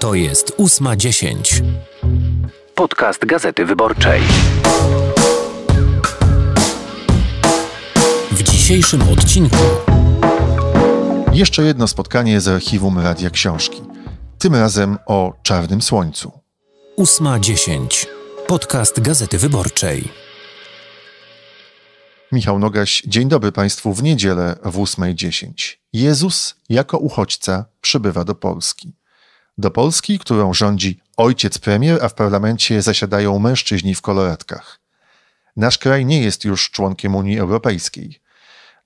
To jest 8.10. Podcast Gazety Wyborczej. W dzisiejszym odcinku. Jeszcze jedno spotkanie z archiwum Radia Książki. Tym razem o Czarnym Słońcu. 8.10. Podcast Gazety Wyborczej. Michał Nogaś, dzień dobry Państwu w niedzielę w 8.10. Jezus jako uchodźca przybywa do Polski do Polski, którą rządzi ojciec premier, a w parlamencie zasiadają mężczyźni w koloratkach. Nasz kraj nie jest już członkiem Unii Europejskiej.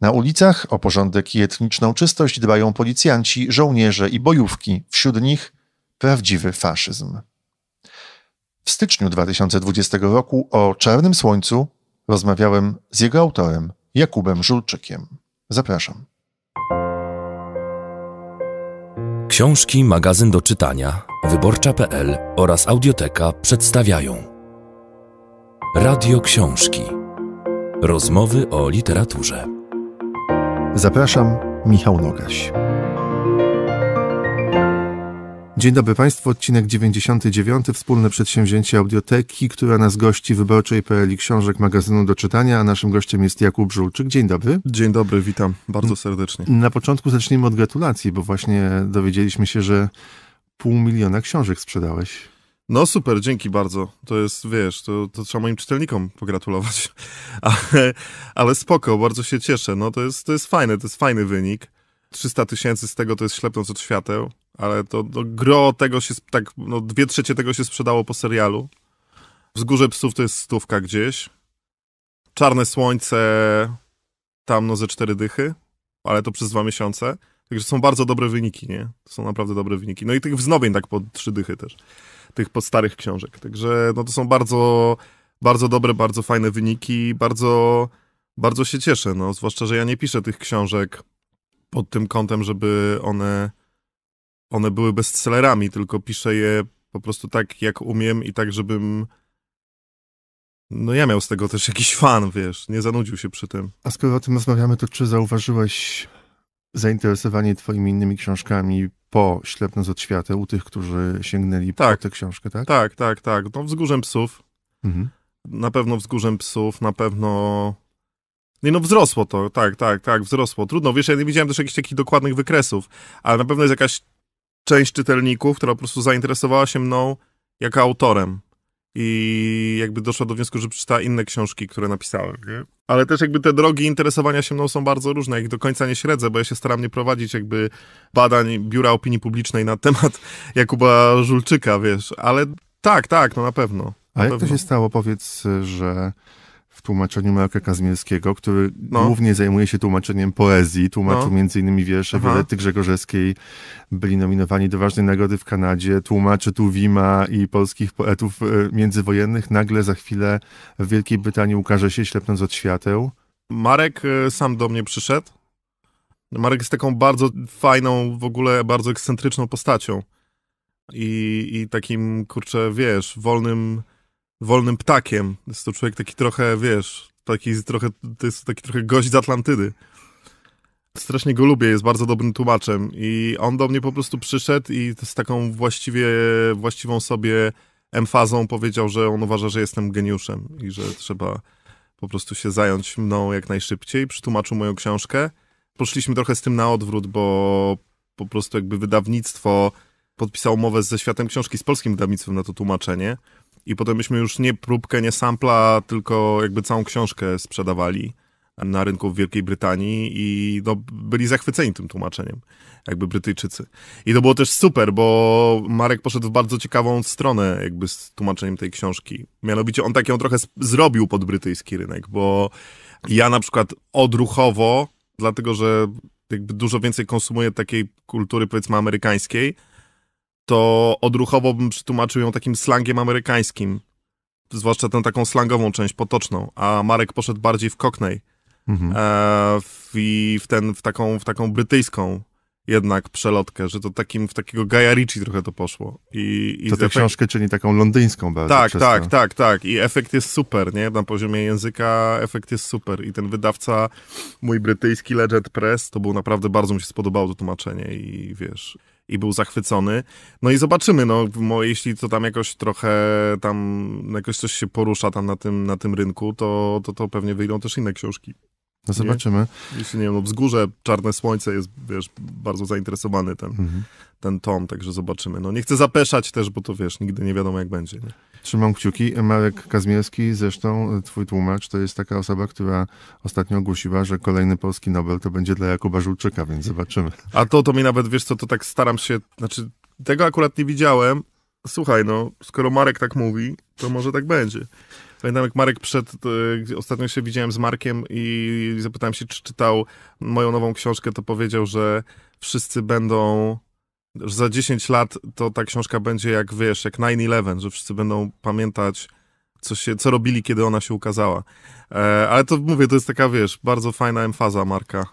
Na ulicach o porządek i etniczną czystość dbają policjanci, żołnierze i bojówki, wśród nich prawdziwy faszyzm. W styczniu 2020 roku o Czarnym Słońcu rozmawiałem z jego autorem, Jakubem Żulczykiem. Zapraszam. Książki, magazyn do czytania, wyborcza.pl oraz audioteka przedstawiają Radio Książki. Rozmowy o literaturze. Zapraszam, Michał Nogaś. Dzień dobry Państwu, odcinek 99, wspólne przedsięwzięcie audioteki, która nas gości wyborczej.pl i książek magazynu do czytania, a naszym gościem jest Jakub Żulczyk. Dzień dobry. Dzień dobry, witam bardzo serdecznie. Na początku zacznijmy od gratulacji, bo właśnie dowiedzieliśmy się, że pół miliona książek sprzedałeś. No super, dzięki bardzo. To jest, wiesz, to, to trzeba moim czytelnikom pogratulować. Ale, ale spoko, bardzo się cieszę. No to jest, to jest fajne, to jest fajny wynik. 300 tysięcy z tego to jest ślepnąc od świateł ale to no, gro tego się, tak, no, dwie trzecie tego się sprzedało po serialu. Wzgórze Psów to jest stówka gdzieś. Czarne Słońce tam no ze cztery dychy, ale to przez dwa miesiące. Także są bardzo dobre wyniki, nie? To są naprawdę dobre wyniki. No i tych wznowień tak po trzy dychy też. Tych pod starych książek. Także no to są bardzo, bardzo dobre, bardzo fajne wyniki. Bardzo, bardzo się cieszę, no. Zwłaszcza, że ja nie piszę tych książek pod tym kątem, żeby one one były bestsellerami, tylko piszę je po prostu tak, jak umiem i tak, żebym no ja miał z tego też jakiś fan, wiesz, nie zanudził się przy tym. A skoro o tym rozmawiamy, to czy zauważyłeś zainteresowanie twoimi innymi książkami po Ślepno z u tych, którzy sięgnęli tak. po tę książkę, tak? Tak, tak, tak. No Wzgórzem Psów. Mhm. Na pewno Wzgórzem Psów, na pewno... Nie no, wzrosło to, tak, tak, tak, wzrosło. Trudno, wiesz, ja nie widziałem też jakichś takich dokładnych wykresów, ale na pewno jest jakaś część czytelników, która po prostu zainteresowała się mną jako autorem i jakby doszła do wniosku, że przeczytała inne książki, które napisałem, nie? Ale też jakby te drogi interesowania się mną są bardzo różne. Ich do końca nie śledzę, bo ja się staram nie prowadzić jakby badań Biura Opinii Publicznej na temat Jakuba Żulczyka, wiesz. Ale tak, tak, no na pewno. Na A jak pewno. to się stało, powiedz, że w tłumaczeniu Marka Kazmierskiego, który no. głównie zajmuje się tłumaczeniem poezji, tłumaczył no. m.in. wiersze Aha. Wiolety Grzegorzewskiej, byli nominowani do ważnej nagrody w Kanadzie, tłumaczy Tuwima i polskich poetów e, międzywojennych. Nagle za chwilę w Wielkiej Brytanii ukaże się Ślepnąc od świateł. Marek e, sam do mnie przyszedł. Marek jest taką bardzo fajną, w ogóle bardzo ekscentryczną postacią. I, i takim, kurczę, wiesz, wolnym wolnym ptakiem. Jest to człowiek taki trochę, wiesz, taki trochę, to jest taki trochę gość z Atlantydy. Strasznie go lubię, jest bardzo dobrym tłumaczem i on do mnie po prostu przyszedł i z taką właściwie, właściwą sobie emfazą powiedział, że on uważa, że jestem geniuszem i że trzeba po prostu się zająć mną jak najszybciej. Przetłumaczył moją książkę. Poszliśmy trochę z tym na odwrót, bo po prostu jakby wydawnictwo podpisało umowę ze światem książki z polskim wydawnictwem na to tłumaczenie. I potem myśmy już nie próbkę, nie sampla, tylko jakby całą książkę sprzedawali na rynku w Wielkiej Brytanii i no, byli zachwyceni tym tłumaczeniem, jakby Brytyjczycy. I to było też super, bo Marek poszedł w bardzo ciekawą stronę jakby z tłumaczeniem tej książki. Mianowicie on tak ją trochę zrobił pod brytyjski rynek, bo ja na przykład odruchowo, dlatego że jakby dużo więcej konsumuję takiej kultury powiedzmy amerykańskiej, to odruchowo bym przetłumaczył ją takim slangiem amerykańskim. Zwłaszcza tę taką slangową część, potoczną. A Marek poszedł bardziej w Cockney. Mhm. E, w, I w, ten, w, taką, w taką brytyjską jednak przelotkę, że to takim, w takiego Gaia Ritchie trochę to poszło. I, i to tę efekt... książkę czyni taką londyńską bardzo. Tak, tak, to. tak, tak. I efekt jest super, nie? Na poziomie języka efekt jest super. I ten wydawca, mój brytyjski Legend Press, to był naprawdę, bardzo mi się spodobało to tłumaczenie i wiesz i był zachwycony. No i zobaczymy, no, jeśli to tam jakoś trochę, tam jakoś coś się porusza tam na tym, na tym rynku, to, to, to pewnie wyjdą też inne książki. No zobaczymy. Nie? Jeśli nie, no wzgórze Czarne Słońce jest, wiesz, bardzo zainteresowany ten, mhm. ten tom, także zobaczymy. No nie chcę zapeszać też, bo to wiesz, nigdy nie wiadomo jak będzie. Nie? Trzymam kciuki. Marek Kazmierski, zresztą e, twój tłumacz, to jest taka osoba, która ostatnio ogłosiła, że kolejny polski Nobel to będzie dla Jakuba Żółczyka, więc zobaczymy. A to, to mi nawet, wiesz co, to tak staram się, znaczy tego akurat nie widziałem. Słuchaj, no, skoro Marek tak mówi, to może tak będzie. Pamiętam, jak Marek przed, y, ostatnio się widziałem z Markiem i zapytałem się, czy czytał moją nową książkę, to powiedział, że wszyscy będą że za 10 lat to ta książka będzie jak, wiesz, jak 9-11, że wszyscy będą pamiętać, co, się, co robili, kiedy ona się ukazała. E, ale to mówię, to jest taka, wiesz, bardzo fajna emfaza Marka.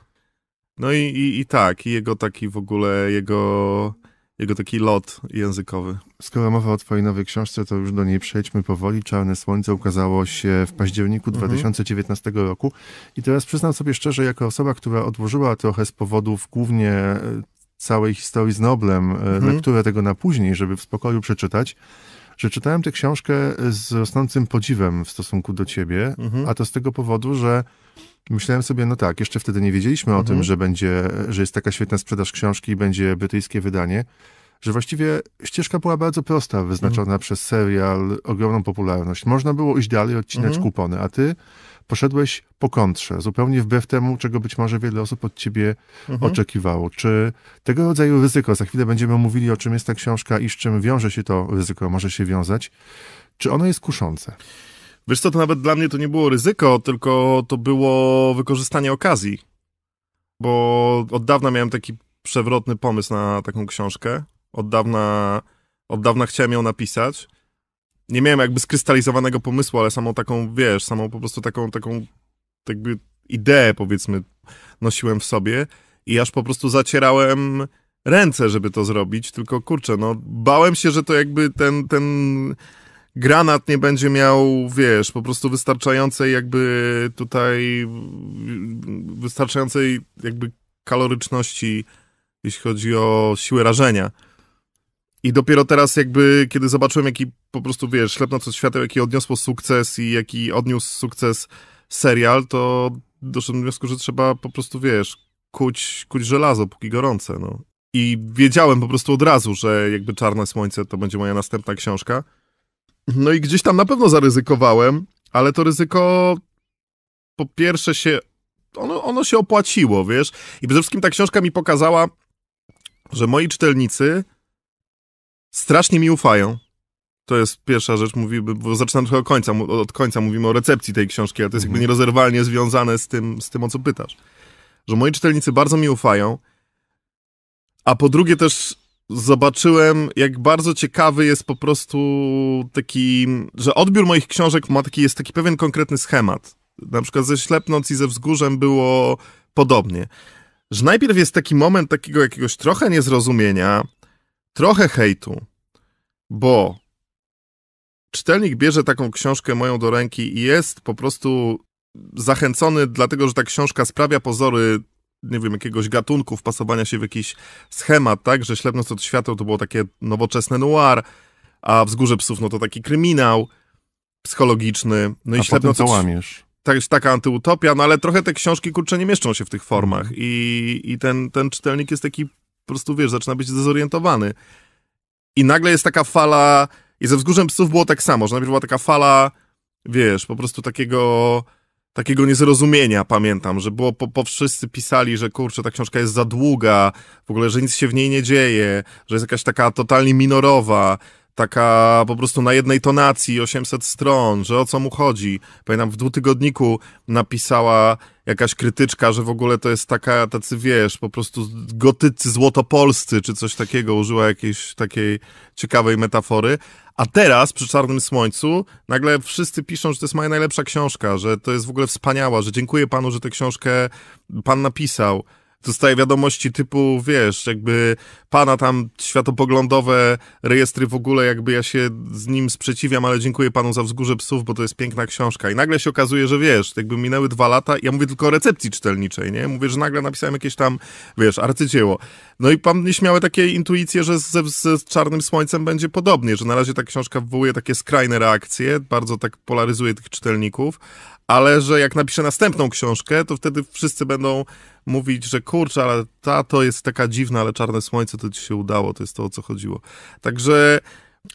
No i, i, i tak, i jego taki w ogóle, jego, jego taki lot językowy. Skoro mowa o twojej nowej książce, to już do niej przejdźmy powoli. Czarne Słońce ukazało się w październiku mhm. 2019 roku. I teraz przyznam sobie szczerze, jako osoba, która odłożyła trochę z powodów głównie e, całej historii z Noblem, e, mhm. lekturę tego na później, żeby w spokoju przeczytać, że czytałem tę książkę z rosnącym podziwem w stosunku do ciebie, mhm. a to z tego powodu, że myślałem sobie, no tak, jeszcze wtedy nie wiedzieliśmy mhm. o tym, mhm. że będzie, że jest taka świetna sprzedaż książki i będzie brytyjskie wydanie, że właściwie ścieżka była bardzo prosta, wyznaczona mhm. przez serial, ogromną popularność. Można było iść dalej, odcinać mhm. kupony, a ty poszedłeś po kontrze, zupełnie wbrew temu, czego być może wiele osób od ciebie mhm. oczekiwało. Czy tego rodzaju ryzyko, za chwilę będziemy mówili o czym jest ta książka i z czym wiąże się to ryzyko, może się wiązać, czy ono jest kuszące? Wiesz co, to nawet dla mnie to nie było ryzyko, tylko to było wykorzystanie okazji. Bo od dawna miałem taki przewrotny pomysł na taką książkę. Od dawna, od dawna chciałem ją napisać nie miałem jakby skrystalizowanego pomysłu, ale samą taką, wiesz, samą po prostu taką, taką jakby ideę powiedzmy nosiłem w sobie i aż po prostu zacierałem ręce, żeby to zrobić, tylko kurczę, no bałem się, że to jakby ten, ten granat nie będzie miał, wiesz, po prostu wystarczającej jakby tutaj wystarczającej jakby kaloryczności, jeśli chodzi o siłę rażenia. I dopiero teraz jakby, kiedy zobaczyłem, jaki po prostu, wiesz, ślepnąc od świateł, jaki odniosło sukces i jaki odniósł sukces serial, to doszedłem do wniosku, że trzeba po prostu, wiesz, kuć, kuć żelazo, póki gorące, no. I wiedziałem po prostu od razu, że jakby Czarne Słońce to będzie moja następna książka. No i gdzieś tam na pewno zaryzykowałem, ale to ryzyko po pierwsze się, ono, ono się opłaciło, wiesz. I przede wszystkim ta książka mi pokazała, że moi czytelnicy Strasznie mi ufają. To jest pierwsza rzecz, mówimy, bo zaczynam trochę od końca, od końca mówimy o recepcji tej książki, a to jest jakby mhm. nierozerwalnie związane z tym, z tym, o co pytasz. Że moi czytelnicy bardzo mi ufają, a po drugie też zobaczyłem, jak bardzo ciekawy jest po prostu taki, że odbiór moich książek ma taki, jest taki pewien konkretny schemat. Na przykład ze ślepnąc i ze Wzgórzem było podobnie. Że najpierw jest taki moment takiego jakiegoś trochę niezrozumienia, trochę hejtu, bo czytelnik bierze taką książkę moją do ręki i jest po prostu zachęcony, dlatego że ta książka sprawia pozory, nie wiem, jakiegoś gatunku, wpasowania się w jakiś schemat, tak? Że Ślepnąc od światła to było takie nowoczesne noir, a Wzgórze psów no to taki kryminał psychologiczny. No i Ślepnąc to łamiesz. Tak, taka antyutopia, no ale trochę te książki, kurcze nie mieszczą się w tych formach i, i ten, ten czytelnik jest taki po prostu, wiesz, zaczyna być dezorientowany. I nagle jest taka fala, i ze Wzgórzem Psów było tak samo, że najpierw była taka fala, wiesz, po prostu takiego takiego niezrozumienia, pamiętam, że było, po, po wszyscy pisali, że kurczę, ta książka jest za długa, w ogóle, że nic się w niej nie dzieje, że jest jakaś taka totalnie minorowa, taka po prostu na jednej tonacji, 800 stron, że o co mu chodzi. Pamiętam, w dwutygodniku napisała jakaś krytyczka, że w ogóle to jest taka, tacy wiesz, po prostu gotycy złotopolscy czy coś takiego, użyła jakiejś takiej ciekawej metafory. A teraz przy Czarnym Słońcu nagle wszyscy piszą, że to jest moja najlepsza książka, że to jest w ogóle wspaniała, że dziękuję panu, że tę książkę pan napisał dostaje wiadomości typu, wiesz, jakby pana tam światopoglądowe rejestry w ogóle, jakby ja się z nim sprzeciwiam, ale dziękuję panu za Wzgórze Psów, bo to jest piękna książka. I nagle się okazuje, że wiesz, jakby minęły dwa lata, ja mówię tylko o recepcji czytelniczej, nie? Mówię, że nagle napisałem jakieś tam, wiesz, arcydzieło. No i pan nieśmiałe takie intuicje, że ze, ze Czarnym Słońcem będzie podobnie, że na razie ta książka wywołuje takie skrajne reakcje, bardzo tak polaryzuje tych czytelników, ale że jak napiszę następną książkę, to wtedy wszyscy będą mówić, że kurczę, ale ta to jest taka dziwna, ale Czarne Słońce to ci się udało, to jest to, o co chodziło. Także,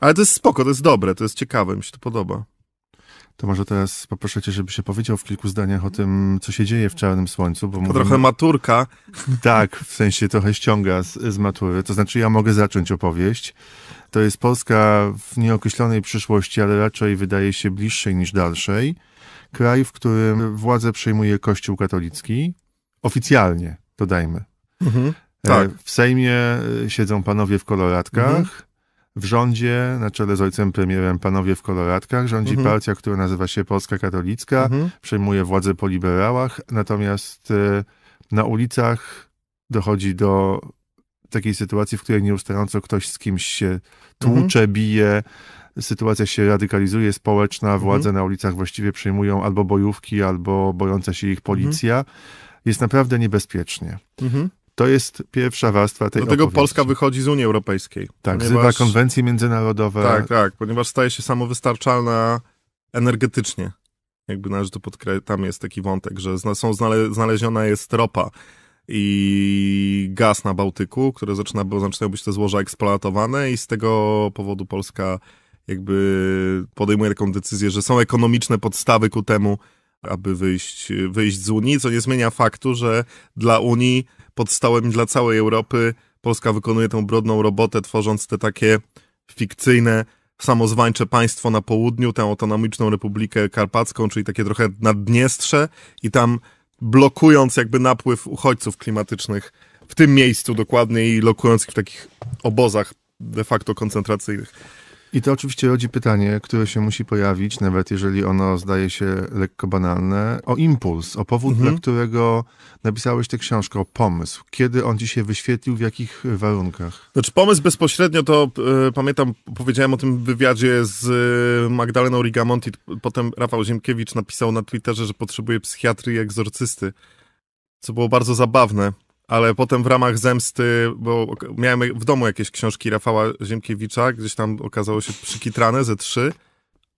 ale to jest spoko, to jest dobre, to jest ciekawe, mi się to podoba. To może teraz poproszę cię, żebyś się powiedział w kilku zdaniach o tym, co się dzieje w Czarnym Słońcu. Bo mówimy... Trochę maturka. Tak, w sensie trochę ściąga z, z matury. To znaczy ja mogę zacząć opowieść. To jest Polska w nieokreślonej przyszłości, ale raczej wydaje się bliższej niż dalszej kraj, w którym władzę przejmuje Kościół katolicki. Oficjalnie, dodajmy. Mhm. E, tak. W Sejmie e, siedzą panowie w koloratkach, mhm. w rządzie, na czele z ojcem premierem, panowie w koloratkach, rządzi mhm. partia, która nazywa się Polska Katolicka, mhm. przejmuje władzę po liberałach, natomiast e, na ulicach dochodzi do takiej sytuacji, w której nieustająco ktoś z kimś się tłucze, mhm. bije, sytuacja się radykalizuje społeczna, mhm. władze mhm. na ulicach właściwie przejmują albo bojówki, albo bojąca się ich policja. Mhm. Jest naprawdę niebezpiecznie. Mhm. To jest pierwsza warstwa tej Dlatego opowieści. Polska wychodzi z Unii Europejskiej. Tak, ponieważ... wzywa konwencje międzynarodowe. Tak, tak, ponieważ staje się samowystarczalna energetycznie. Jakby należy to podkreślić, tam jest taki wątek, że są znale znaleziona jest ropa i gaz na Bałtyku, które zaczyna, zaczynają być te złoża eksploatowane i z tego powodu Polska jakby podejmuje taką decyzję, że są ekonomiczne podstawy ku temu, aby wyjść, wyjść z Unii, co nie zmienia faktu, że dla Unii podstałem dla całej Europy Polska wykonuje tą brudną robotę, tworząc te takie fikcyjne, samozwańcze państwo na południu, tę autonomiczną Republikę Karpacką, czyli takie trochę Naddniestrze i tam blokując jakby napływ uchodźców klimatycznych w tym miejscu dokładnie i lokując ich w takich obozach de facto koncentracyjnych. I to oczywiście rodzi pytanie, które się musi pojawić, nawet jeżeli ono zdaje się lekko banalne, o impuls, o powód, mhm. dla którego napisałeś tę książkę, o pomysł. Kiedy on ci się wyświetlił, w jakich warunkach? Znaczy pomysł bezpośrednio to, y, pamiętam, powiedziałem o tym wywiadzie z y, Magdaleną Rigamonti, potem Rafał Ziemkiewicz napisał na Twitterze, że potrzebuje psychiatry i egzorcysty, co było bardzo zabawne ale potem w ramach zemsty, bo miałem w domu jakieś książki Rafała Ziemkiewicza, gdzieś tam okazało się przykitrane ze trzy.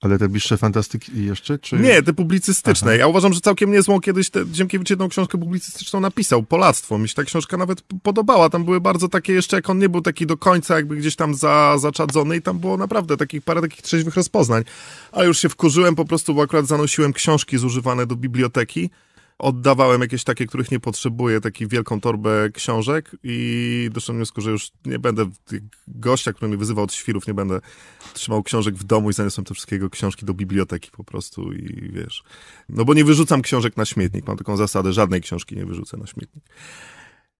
Ale te bliższe fantastyki jeszcze? Czy... Nie, te publicystyczne. Aha. Ja uważam, że całkiem niezłą kiedyś te, Ziemkiewicz jedną książkę publicystyczną napisał, Polactwo. Mi się ta książka nawet podobała. Tam były bardzo takie jeszcze, jak on nie był taki do końca jakby gdzieś tam za, zaczadzony i tam było naprawdę takich parę takich trzeźwych rozpoznań. A już się wkurzyłem po prostu, bo akurat zanosiłem książki zużywane do biblioteki oddawałem jakieś takie, których nie potrzebuję, taki wielką torbę książek i doszedłem do wniosku, że już nie będę gościa, który mnie wyzywał od świrów, nie będę trzymał książek w domu i zaniosłem te wszystkiego książki do biblioteki po prostu i wiesz. No bo nie wyrzucam książek na śmietnik, mam taką zasadę, żadnej książki nie wyrzucę na śmietnik.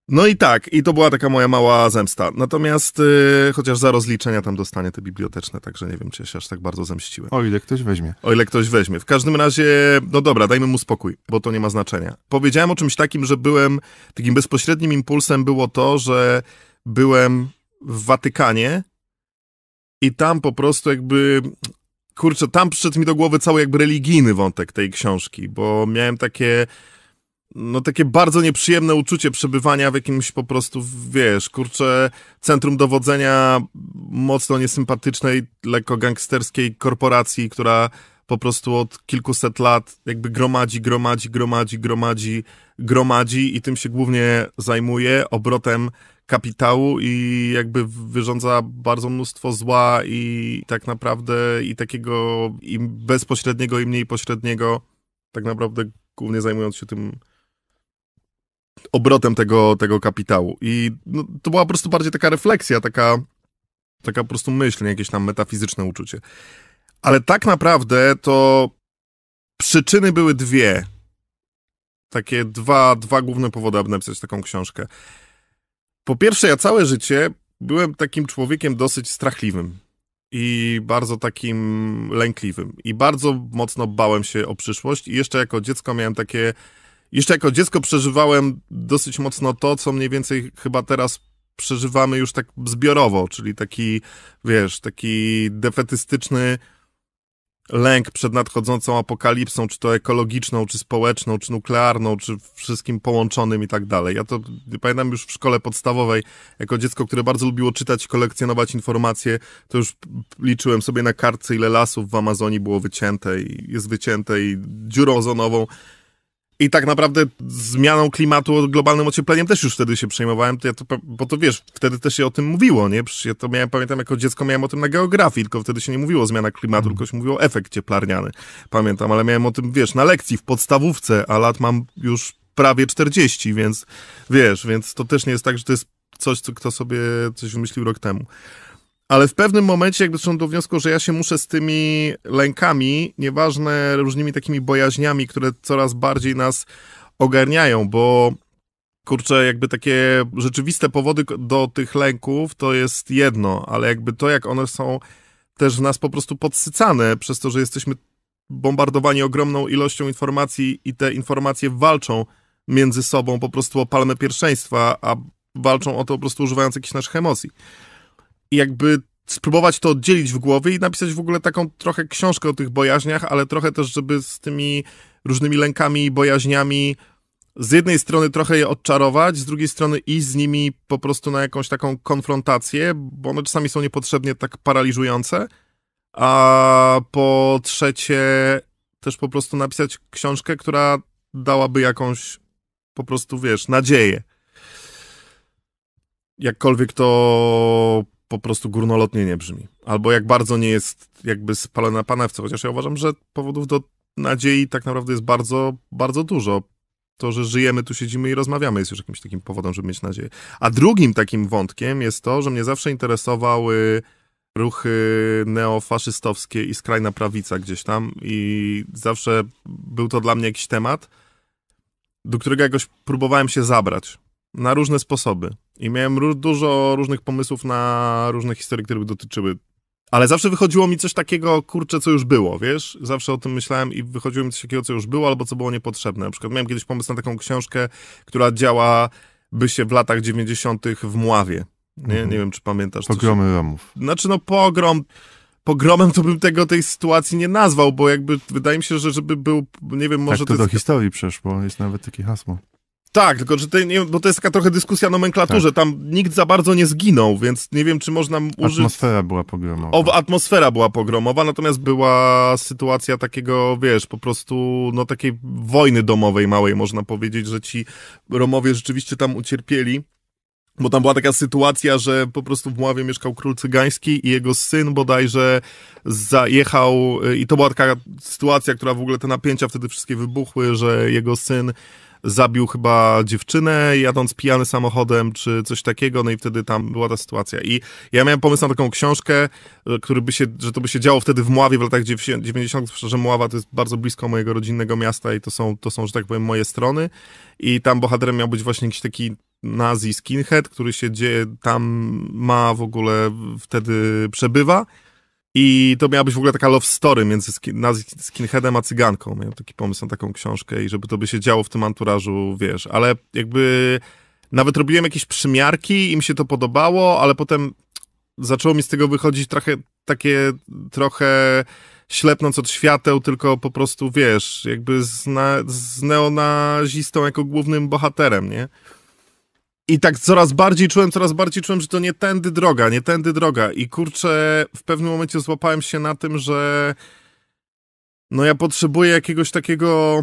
No i tak, i to była taka moja mała zemsta. Natomiast yy, chociaż za rozliczenia tam dostanie te biblioteczne, także nie wiem, czy ja się aż tak bardzo zemściłem. O ile ktoś weźmie. O ile ktoś weźmie. W każdym razie, no dobra, dajmy mu spokój, bo to nie ma znaczenia. Powiedziałem o czymś takim, że byłem, takim bezpośrednim impulsem było to, że byłem w Watykanie i tam po prostu jakby kurczę, tam przyszedł mi do głowy cały jakby religijny wątek tej książki, bo miałem takie no takie bardzo nieprzyjemne uczucie przebywania w jakimś po prostu, wiesz, kurczę, centrum dowodzenia mocno niesympatycznej, lekko gangsterskiej korporacji, która po prostu od kilkuset lat jakby gromadzi, gromadzi, gromadzi, gromadzi, gromadzi i tym się głównie zajmuje obrotem kapitału i jakby wyrządza bardzo mnóstwo zła i tak naprawdę i takiego i bezpośredniego i mniej pośredniego tak naprawdę głównie zajmując się tym obrotem tego, tego kapitału. I no, to była po prostu bardziej taka refleksja, taka, taka po prostu myśl, nie jakieś tam metafizyczne uczucie. Ale tak naprawdę to przyczyny były dwie. Takie dwa, dwa główne powody, aby napisać taką książkę. Po pierwsze, ja całe życie byłem takim człowiekiem dosyć strachliwym i bardzo takim lękliwym. I bardzo mocno bałem się o przyszłość. I jeszcze jako dziecko miałem takie jeszcze jako dziecko przeżywałem dosyć mocno to, co mniej więcej chyba teraz przeżywamy już tak zbiorowo, czyli taki, wiesz, taki defetystyczny lęk przed nadchodzącą apokalipsą, czy to ekologiczną, czy społeczną, czy nuklearną, czy wszystkim połączonym i tak dalej. Ja to pamiętam już w szkole podstawowej, jako dziecko, które bardzo lubiło czytać, kolekcjonować informacje, to już liczyłem sobie na kartce, ile lasów w Amazonii było wycięte i jest wycięte i dziurą ozonową i tak naprawdę zmianą klimatu, globalnym ociepleniem też już wtedy się przejmowałem, to ja to, bo to wiesz, wtedy też się o tym mówiło, nie? Przecież ja to miałem, pamiętam, jako dziecko miałem o tym na geografii, tylko wtedy się nie mówiło o zmianach klimatu, mm. tylko się mówiło efekt cieplarniany. Pamiętam, ale miałem o tym, wiesz, na lekcji, w podstawówce, a lat mam już prawie 40, więc wiesz, więc to też nie jest tak, że to jest coś, co kto sobie coś wymyślił rok temu. Ale w pewnym momencie jakby doszedłem do wniosku, że ja się muszę z tymi lękami, nieważne różnymi takimi bojaźniami, które coraz bardziej nas ogarniają, bo kurczę, jakby takie rzeczywiste powody do tych lęków to jest jedno, ale jakby to, jak one są też w nas po prostu podsycane przez to, że jesteśmy bombardowani ogromną ilością informacji i te informacje walczą między sobą po prostu o palmę pierwszeństwa, a walczą o to po prostu używając jakichś naszych emocji i jakby spróbować to oddzielić w głowie i napisać w ogóle taką trochę książkę o tych bojaźniach, ale trochę też, żeby z tymi różnymi lękami i bojaźniami z jednej strony trochę je odczarować, z drugiej strony iść z nimi po prostu na jakąś taką konfrontację, bo one czasami są niepotrzebnie tak paraliżujące. A po trzecie, też po prostu napisać książkę, która dałaby jakąś po prostu, wiesz, nadzieję. Jakkolwiek to po prostu górnolotnie nie brzmi. Albo jak bardzo nie jest jakby spalona panewce, chociaż ja uważam, że powodów do nadziei tak naprawdę jest bardzo, bardzo dużo. To, że żyjemy, tu siedzimy i rozmawiamy jest już jakimś takim powodem, żeby mieć nadzieję. A drugim takim wątkiem jest to, że mnie zawsze interesowały ruchy neofaszystowskie i skrajna prawica gdzieś tam i zawsze był to dla mnie jakiś temat, do którego jakoś próbowałem się zabrać na różne sposoby. I miałem dużo różnych pomysłów na różne historie, które by dotyczyły. Ale zawsze wychodziło mi coś takiego, kurczę, co już było, wiesz? Zawsze o tym myślałem i wychodziło mi coś takiego, co już było, albo co było niepotrzebne. Na przykład miałem kiedyś pomysł na taką książkę, która działa by się w latach 90. w Mławie. Nie, mhm. nie wiem, czy pamiętasz. Pogromy coś... Romów. Znaczy, no pogrom pogromem, to bym tego tej sytuacji nie nazwał, bo jakby wydaje mi się, że żeby był, nie wiem, tak może... Tak to, to do historii przeszło, jest nawet takie hasło. Tak, tylko że to, nie, bo to jest taka trochę dyskusja o nomenklaturze. Tak. Tam nikt za bardzo nie zginął, więc nie wiem, czy można użyć... Atmosfera była pogromowa. O, atmosfera była pogromowa, natomiast była sytuacja takiego, wiesz, po prostu no takiej wojny domowej małej, można powiedzieć, że ci Romowie rzeczywiście tam ucierpieli. Bo tam była taka sytuacja, że po prostu w Mławie mieszkał król cygański i jego syn bodajże zajechał, y, i to była taka sytuacja, która w ogóle te napięcia wtedy wszystkie wybuchły, że jego syn zabił chyba dziewczynę jadąc pijany samochodem czy coś takiego, no i wtedy tam była ta sytuacja. I ja miałem pomysł na taką książkę, e, który by się, że to by się działo wtedy w Mławie w latach 90. Szczerze, Mława to jest bardzo blisko mojego rodzinnego miasta i to są, to są, że tak powiem, moje strony. I tam bohaterem miał być właśnie jakiś taki nazi skinhead, który się dzieje, tam ma w ogóle wtedy przebywa. I to miała być w ogóle taka love story między skin, skinheadem a cyganką. Miałem taki pomysł na taką książkę i żeby to by się działo w tym anturażu, wiesz, ale jakby nawet robiłem jakieś przymiarki, i mi się to podobało, ale potem zaczęło mi z tego wychodzić trochę takie trochę ślepnąc od świateł, tylko po prostu, wiesz, jakby z, na, z neonazistą jako głównym bohaterem, nie? I tak coraz bardziej czułem, coraz bardziej czułem, że to nie tędy droga, nie tędy droga. I kurczę, w pewnym momencie złapałem się na tym, że no ja potrzebuję jakiegoś takiego...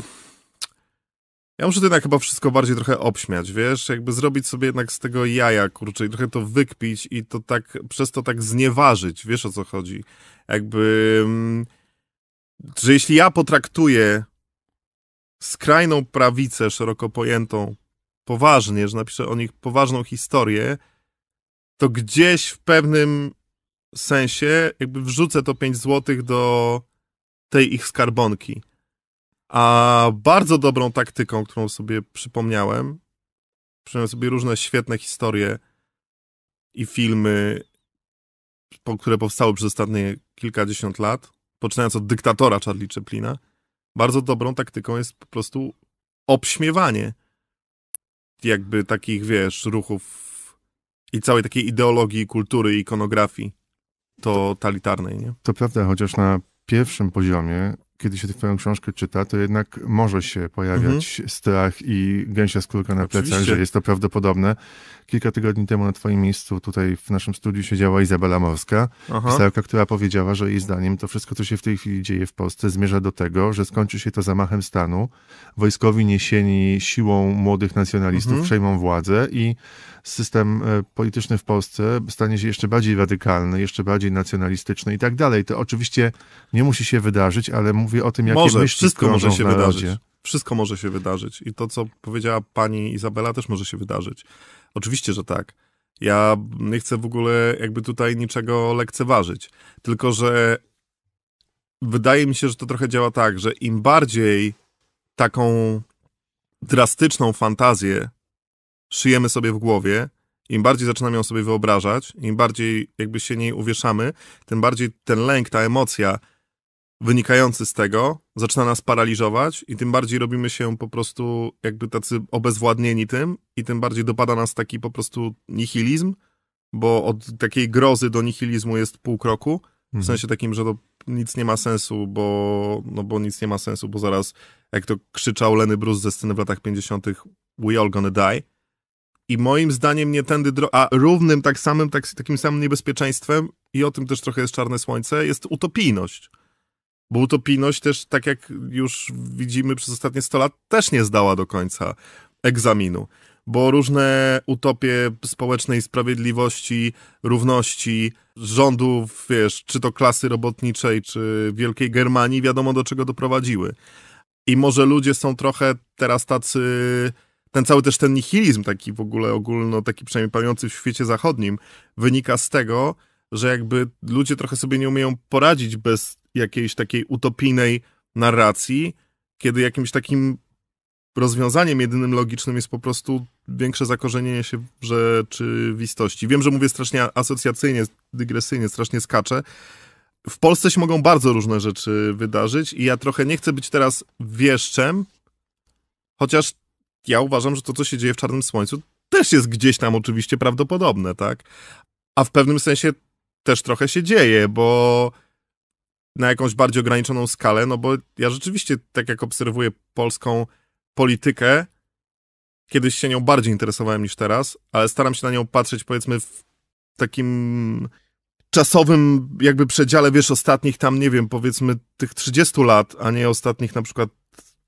Ja muszę jednak chyba wszystko bardziej trochę obśmiać, wiesz? Jakby zrobić sobie jednak z tego jaja, kurczę, i trochę to wykpić i to tak, przez to tak znieważyć, wiesz o co chodzi? Jakby... Mm, że jeśli ja potraktuję skrajną prawicę szeroko pojętą poważnie, że napiszę o nich poważną historię, to gdzieś w pewnym sensie jakby wrzucę to 5 złotych do tej ich skarbonki. A bardzo dobrą taktyką, którą sobie przypomniałem, przypomniałem sobie różne świetne historie i filmy, które powstały przez ostatnie kilkadziesiąt lat, poczynając od dyktatora Charlie Chaplina, bardzo dobrą taktyką jest po prostu obśmiewanie jakby takich, wiesz, ruchów i całej takiej ideologii, kultury, ikonografii totalitarnej, nie? To prawda, chociaż na pierwszym poziomie kiedy się twoją książkę czyta, to jednak może się mhm. pojawiać mhm. strach i gęsia skórka na Oczywiście. plecach, że jest to prawdopodobne. Kilka tygodni temu na twoim miejscu tutaj w naszym studiu siedziała Izabela Morska, Aha. pisarka, która powiedziała, że jej zdaniem to wszystko, co się w tej chwili dzieje w Polsce zmierza do tego, że skończy się to zamachem stanu. Wojskowi niesieni siłą młodych nacjonalistów mhm. przejmą władzę i system e, polityczny w Polsce stanie się jeszcze bardziej radykalny, jeszcze bardziej nacjonalistyczny i tak dalej. To oczywiście nie musi się wydarzyć, ale mówię o tym, jakie może, myśli wszystko może się wydarzyć. Wszystko może się wydarzyć. I to, co powiedziała pani Izabela, też może się wydarzyć. Oczywiście, że tak. Ja nie chcę w ogóle jakby tutaj niczego lekceważyć. Tylko, że wydaje mi się, że to trochę działa tak, że im bardziej taką drastyczną fantazję szyjemy sobie w głowie, im bardziej zaczynamy ją sobie wyobrażać, im bardziej jakby się niej uwieszamy, tym bardziej ten lęk, ta emocja wynikający z tego zaczyna nas paraliżować i tym bardziej robimy się po prostu jakby tacy obezwładnieni tym i tym bardziej dopada nas taki po prostu nihilizm, bo od takiej grozy do nihilizmu jest pół kroku, w mhm. sensie takim, że to nic nie ma sensu, bo, no bo nic nie ma sensu, bo zaraz, jak to krzyczał Lenny Bruce ze sceny w latach 50., we all gonna die. I moim zdaniem nie tędy droga, a równym tak samym, tak, takim samym niebezpieczeństwem, i o tym też trochę jest Czarne Słońce, jest utopijność. Bo utopijność też, tak jak już widzimy przez ostatnie 100 lat, też nie zdała do końca egzaminu. Bo różne utopie społecznej sprawiedliwości, równości, rządów, wiesz, czy to klasy robotniczej, czy Wielkiej Germanii, wiadomo do czego doprowadziły. I może ludzie są trochę teraz tacy, ten cały też ten nihilizm taki w ogóle ogólno, taki przynajmniej panujący w świecie zachodnim, wynika z tego, że jakby ludzie trochę sobie nie umieją poradzić bez jakiejś takiej utopijnej narracji, kiedy jakimś takim rozwiązaniem jedynym logicznym jest po prostu większe zakorzenienie się w rzeczywistości. Wiem, że mówię strasznie asocjacyjnie, dygresyjnie, strasznie skaczę. W Polsce się mogą bardzo różne rzeczy wydarzyć i ja trochę nie chcę być teraz wieszczem, chociaż ja uważam, że to, co się dzieje w Czarnym Słońcu, też jest gdzieś tam oczywiście prawdopodobne, tak? A w pewnym sensie też trochę się dzieje, bo na jakąś bardziej ograniczoną skalę, no bo ja rzeczywiście, tak jak obserwuję polską politykę, kiedyś się nią bardziej interesowałem niż teraz, ale staram się na nią patrzeć powiedzmy w takim czasowym jakby przedziale, wiesz, ostatnich tam, nie wiem, powiedzmy tych 30 lat, a nie ostatnich na przykład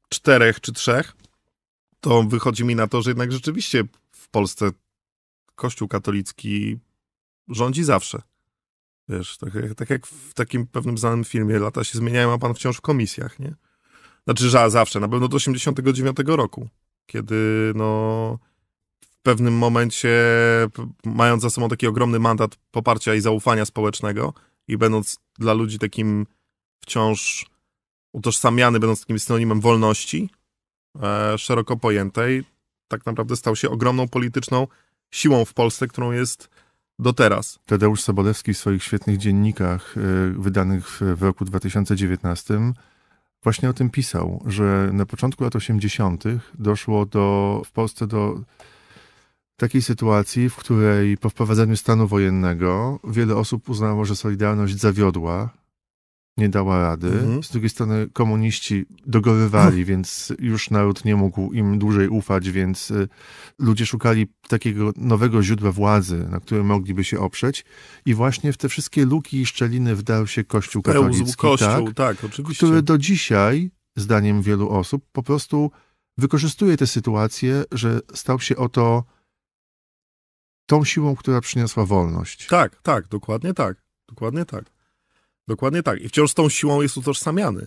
czterech czy trzech, to wychodzi mi na to, że jednak rzeczywiście w Polsce Kościół katolicki rządzi zawsze. Wiesz, tak jak, tak jak w takim pewnym znanym filmie, lata się zmieniają, a pan wciąż w komisjach, nie? Znaczy, że zawsze, na pewno do 89 roku, kiedy no w pewnym momencie, mając za sobą taki ogromny mandat poparcia i zaufania społecznego i będąc dla ludzi takim wciąż utożsamiany, będąc takim synonimem wolności, e, szeroko pojętej, tak naprawdę stał się ogromną polityczną siłą w Polsce, którą jest do teraz. Tadeusz Sobolewski w swoich świetnych dziennikach y, wydanych w roku 2019 właśnie o tym pisał, że na początku lat 80. doszło do, w Polsce do takiej sytuacji, w której po wprowadzeniu stanu wojennego wiele osób uznało, że Solidarność zawiodła nie dała rady. Mhm. Z drugiej strony komuniści dogorywali, więc już naród nie mógł im dłużej ufać, więc y, ludzie szukali takiego nowego źródła władzy, na którym mogliby się oprzeć. I właśnie w te wszystkie luki i szczeliny wdał się Kościół katolicki. Pełzł Kościół, tak, tak, oczywiście. Który do dzisiaj, zdaniem wielu osób, po prostu wykorzystuje tę sytuację, że stał się oto tą siłą, która przyniosła wolność. Tak, tak, dokładnie tak. Dokładnie tak. Dokładnie tak. I wciąż z tą siłą jest utożsamiany.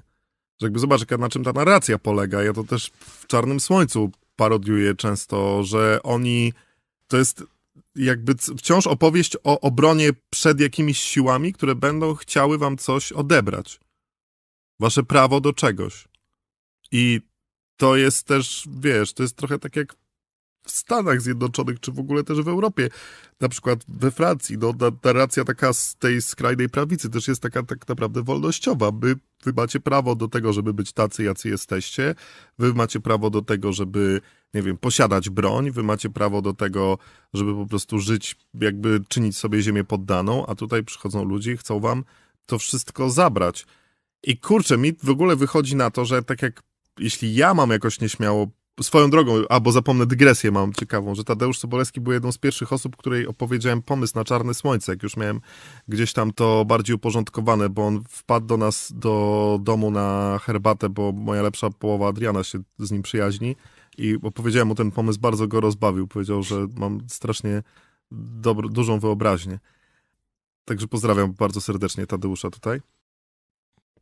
Że jakby zobacz, na czym ta narracja polega. Ja to też w Czarnym Słońcu parodiuję często, że oni... To jest jakby wciąż opowieść o obronie przed jakimiś siłami, które będą chciały wam coś odebrać. Wasze prawo do czegoś. I to jest też, wiesz, to jest trochę tak jak w Stanach Zjednoczonych, czy w ogóle też w Europie, na przykład we Francji. No, narracja taka z tej skrajnej prawicy też jest taka tak naprawdę wolnościowa. My, wy macie prawo do tego, żeby być tacy, jacy jesteście. Wy macie prawo do tego, żeby, nie wiem, posiadać broń. Wy macie prawo do tego, żeby po prostu żyć, jakby czynić sobie ziemię poddaną, a tutaj przychodzą ludzie i chcą wam to wszystko zabrać. I kurczę, mi w ogóle wychodzi na to, że tak jak jeśli ja mam jakoś nieśmiało swoją drogą, albo zapomnę, dygresję mam ciekawą, że Tadeusz Sobolewski był jedną z pierwszych osób, której opowiedziałem pomysł na Czarne Słońce, jak już miałem gdzieś tam to bardziej uporządkowane, bo on wpadł do nas do domu na herbatę, bo moja lepsza połowa Adriana się z nim przyjaźni i opowiedziałem mu ten pomysł, bardzo go rozbawił. Powiedział, że mam strasznie dobro, dużą wyobraźnię. Także pozdrawiam bardzo serdecznie Tadeusza tutaj.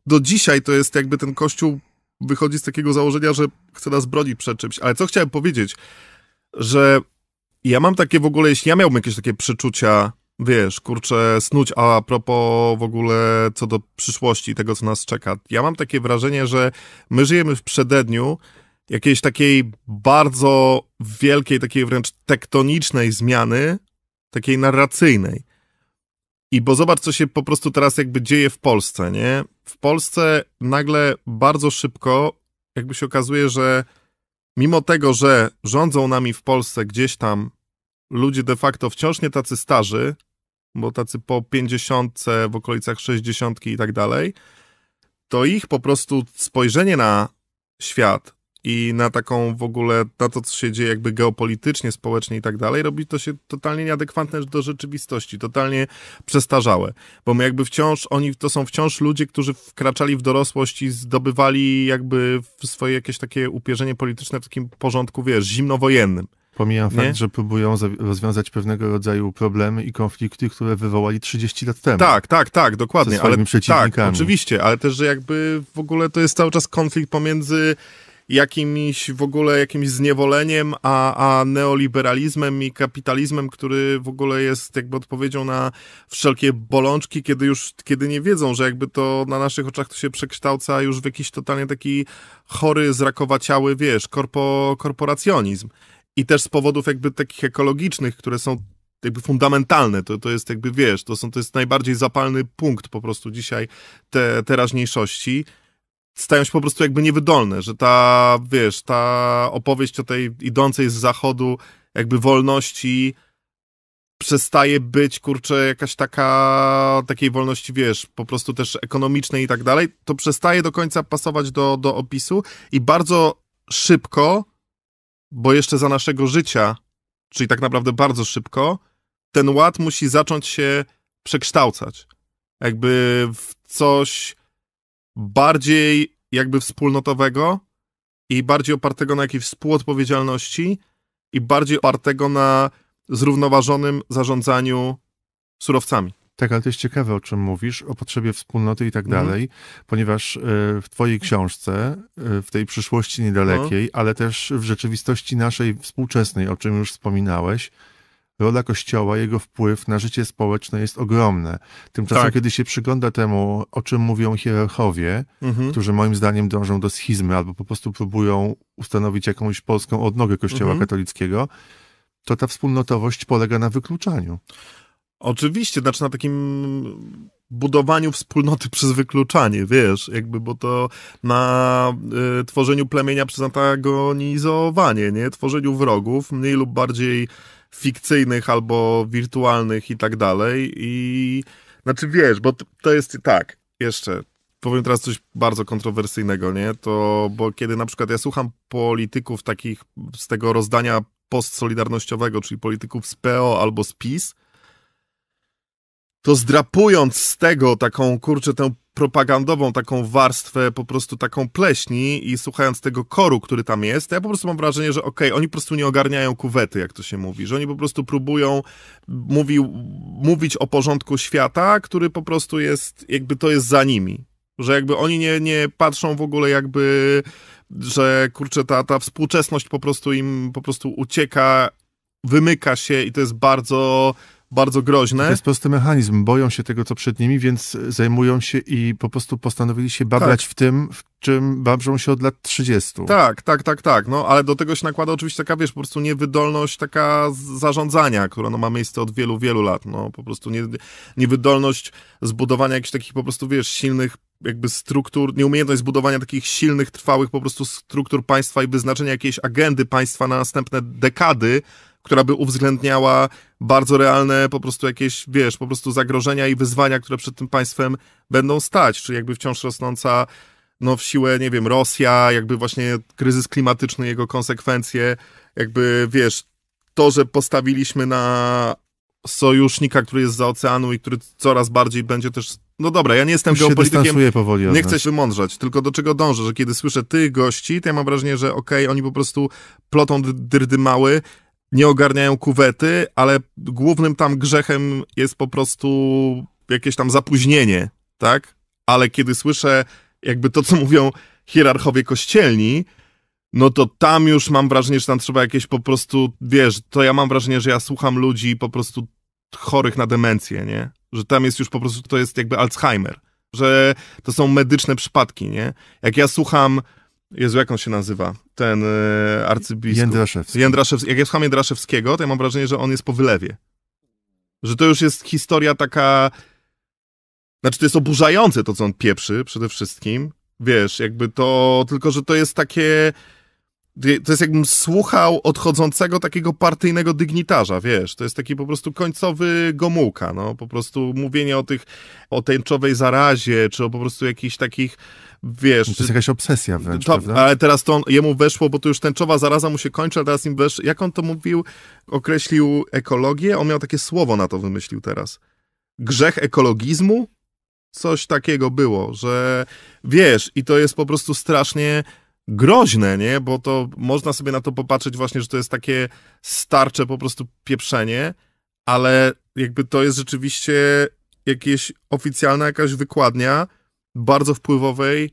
Do dzisiaj to jest jakby ten kościół wychodzi z takiego założenia, że chce nas bronić przed czymś. Ale co chciałem powiedzieć, że ja mam takie w ogóle, jeśli ja miałbym jakieś takie przeczucia, wiesz, kurczę, snuć a propos w ogóle co do przyszłości, tego co nas czeka. Ja mam takie wrażenie, że my żyjemy w przededniu jakiejś takiej bardzo wielkiej, takiej wręcz tektonicznej zmiany, takiej narracyjnej. I bo zobacz, co się po prostu teraz jakby dzieje w Polsce, nie? W Polsce nagle bardzo szybko jakby się okazuje, że mimo tego, że rządzą nami w Polsce gdzieś tam ludzie de facto wciąż nie tacy starzy, bo tacy po pięćdziesiątce, w okolicach sześćdziesiątki i tak dalej, to ich po prostu spojrzenie na świat, i na taką w ogóle, na to, co się dzieje jakby geopolitycznie, społecznie i tak dalej, robi to się totalnie nieadekwatne do rzeczywistości, totalnie przestarzałe. Bo my jakby wciąż, oni to są wciąż ludzie, którzy wkraczali w dorosłość i zdobywali jakby swoje jakieś takie upierzenie polityczne w takim porządku, wiesz, zimnowojennym. Pomijam fakt, że próbują rozwiązać pewnego rodzaju problemy i konflikty, które wywołali 30 lat temu. Tak, tak, tak, dokładnie. Ze ale, tak, przeciwnikami. Tak, oczywiście, ale też, że jakby w ogóle to jest cały czas konflikt pomiędzy jakimś w ogóle jakimś zniewoleniem, a, a neoliberalizmem i kapitalizmem, który w ogóle jest jakby odpowiedzią na wszelkie bolączki, kiedy już, kiedy nie wiedzą, że jakby to na naszych oczach to się przekształca już w jakiś totalnie taki chory, zrakowaciały, wiesz, korpo, korporacjonizm. I też z powodów jakby takich ekologicznych, które są jakby fundamentalne, to, to jest jakby, wiesz, to, są, to jest najbardziej zapalny punkt po prostu dzisiaj te, teraźniejszości stają się po prostu jakby niewydolne, że ta, wiesz, ta opowieść o tej idącej z zachodu jakby wolności przestaje być, kurczę, jakaś taka, takiej wolności, wiesz, po prostu też ekonomicznej i tak dalej, to przestaje do końca pasować do, do opisu i bardzo szybko, bo jeszcze za naszego życia, czyli tak naprawdę bardzo szybko, ten ład musi zacząć się przekształcać. Jakby w coś, bardziej jakby wspólnotowego i bardziej opartego na jakiejś współodpowiedzialności i bardziej opartego na zrównoważonym zarządzaniu surowcami. Tak, ale to jest ciekawe, o czym mówisz, o potrzebie wspólnoty i tak mhm. dalej, ponieważ e, w Twojej książce, e, w tej przyszłości niedalekiej, no. ale też w rzeczywistości naszej współczesnej, o czym już wspominałeś, rola Kościoła, jego wpływ na życie społeczne jest ogromne. Tymczasem, tak. kiedy się przygląda temu, o czym mówią hierarchowie, mhm. którzy moim zdaniem dążą do schizmy albo po prostu próbują ustanowić jakąś polską odnogę Kościoła mhm. katolickiego, to ta wspólnotowość polega na wykluczaniu. Oczywiście, znaczy na takim budowaniu wspólnoty przez wykluczanie, wiesz, jakby, bo to na y, tworzeniu plemienia przez antagonizowanie, nie? Tworzeniu wrogów, mniej lub bardziej fikcyjnych albo wirtualnych i tak dalej. I znaczy wiesz, bo to jest tak, jeszcze powiem teraz coś bardzo kontrowersyjnego, nie? To bo kiedy na przykład ja słucham polityków takich z tego rozdania postsolidarnościowego, czyli polityków z PO albo z PiS, to zdrapując z tego taką, kurczę, tę propagandową taką warstwę, po prostu taką pleśni i słuchając tego koru, który tam jest, to ja po prostu mam wrażenie, że okej, okay, oni po prostu nie ogarniają kuwety, jak to się mówi, że oni po prostu próbują mówi, mówić o porządku świata, który po prostu jest, jakby to jest za nimi. Że jakby oni nie, nie patrzą w ogóle jakby, że kurczę, ta, ta współczesność po prostu im po prostu ucieka, wymyka się i to jest bardzo bardzo groźne. To jest prosty mechanizm. Boją się tego, co przed nimi, więc zajmują się i po prostu postanowili się babrać tak. w tym, w czym babrzą się od lat 30. Tak, tak, tak, tak. No, ale do tego się nakłada oczywiście taka, wiesz, po prostu niewydolność taka zarządzania, która no, ma miejsce od wielu, wielu lat. No, po prostu nie, niewydolność zbudowania jakichś takich po prostu, wiesz, silnych jakby struktur, nieumiejętność zbudowania takich silnych, trwałych po prostu struktur państwa i wyznaczenia jakiejś agendy państwa na następne dekady, która by uwzględniała bardzo realne po prostu jakieś, wiesz, po prostu zagrożenia i wyzwania, które przed tym państwem będą stać, czyli jakby wciąż rosnąca no w siłę, nie wiem, Rosja, jakby właśnie kryzys klimatyczny, jego konsekwencje, jakby, wiesz, to, że postawiliśmy na sojusznika, który jest za oceanu i który coraz bardziej będzie też. No dobra, ja nie jestem Już geopolitykiem. Powoli nie chcę się wymądrzać, tylko do czego dążę, że kiedy słyszę tych gości, to ja mam wrażenie, że okej, okay, oni po prostu plotą dyrdy mały, nie ogarniają kuwety, ale głównym tam grzechem jest po prostu jakieś tam zapóźnienie, tak? Ale kiedy słyszę jakby to, co mówią hierarchowie kościelni, no to tam już mam wrażenie, że tam trzeba jakieś po prostu, wiesz, to ja mam wrażenie, że ja słucham ludzi po prostu chorych na demencję, nie? Że tam jest już po prostu, to jest jakby Alzheimer, że to są medyczne przypadki, nie? Jak ja słucham Jezu, jak on się nazywa? Ten e, arcybiskup. Jędraszewski. Jędraszewski. Jak jest słucham Jędraszewskiego, to ja mam wrażenie, że on jest po wylewie. Że to już jest historia taka... Znaczy, to jest oburzające to, co on pieprzy przede wszystkim. Wiesz, jakby to... Tylko, że to jest takie to jest jakbym słuchał odchodzącego takiego partyjnego dygnitarza, wiesz, to jest taki po prostu końcowy gomułka, no, po prostu mówienie o tych, o tęczowej zarazie, czy o po prostu jakichś takich, wiesz... To jest jakaś obsesja wręcz, to, prawda? Ale teraz to on, jemu weszło, bo to już tęczowa zaraza mu się kończy, a teraz im wesz... Jak on to mówił, określił ekologię? On miał takie słowo na to wymyślił teraz. Grzech ekologizmu? Coś takiego było, że wiesz, i to jest po prostu strasznie groźne, nie? Bo to można sobie na to popatrzeć właśnie, że to jest takie starcze po prostu pieprzenie, ale jakby to jest rzeczywiście jakieś oficjalna jakaś wykładnia bardzo wpływowej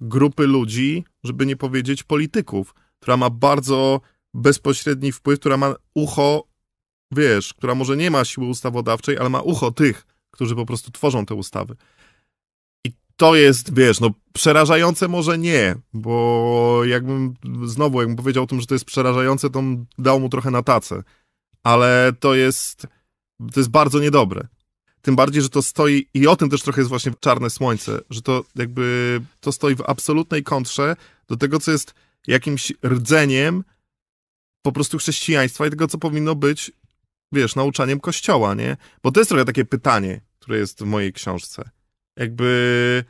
grupy ludzi, żeby nie powiedzieć polityków, która ma bardzo bezpośredni wpływ, która ma ucho, wiesz, która może nie ma siły ustawodawczej, ale ma ucho tych, którzy po prostu tworzą te ustawy to jest, wiesz, no przerażające może nie, bo jakbym znowu, jakbym powiedział o tym, że to jest przerażające, to dał mu trochę na tacę. Ale to jest, to jest bardzo niedobre. Tym bardziej, że to stoi, i o tym też trochę jest właśnie Czarne Słońce, że to jakby, to stoi w absolutnej kontrze do tego, co jest jakimś rdzeniem po prostu chrześcijaństwa i tego, co powinno być, wiesz, nauczaniem Kościoła, nie? Bo to jest trochę takie pytanie, które jest w mojej książce jakby,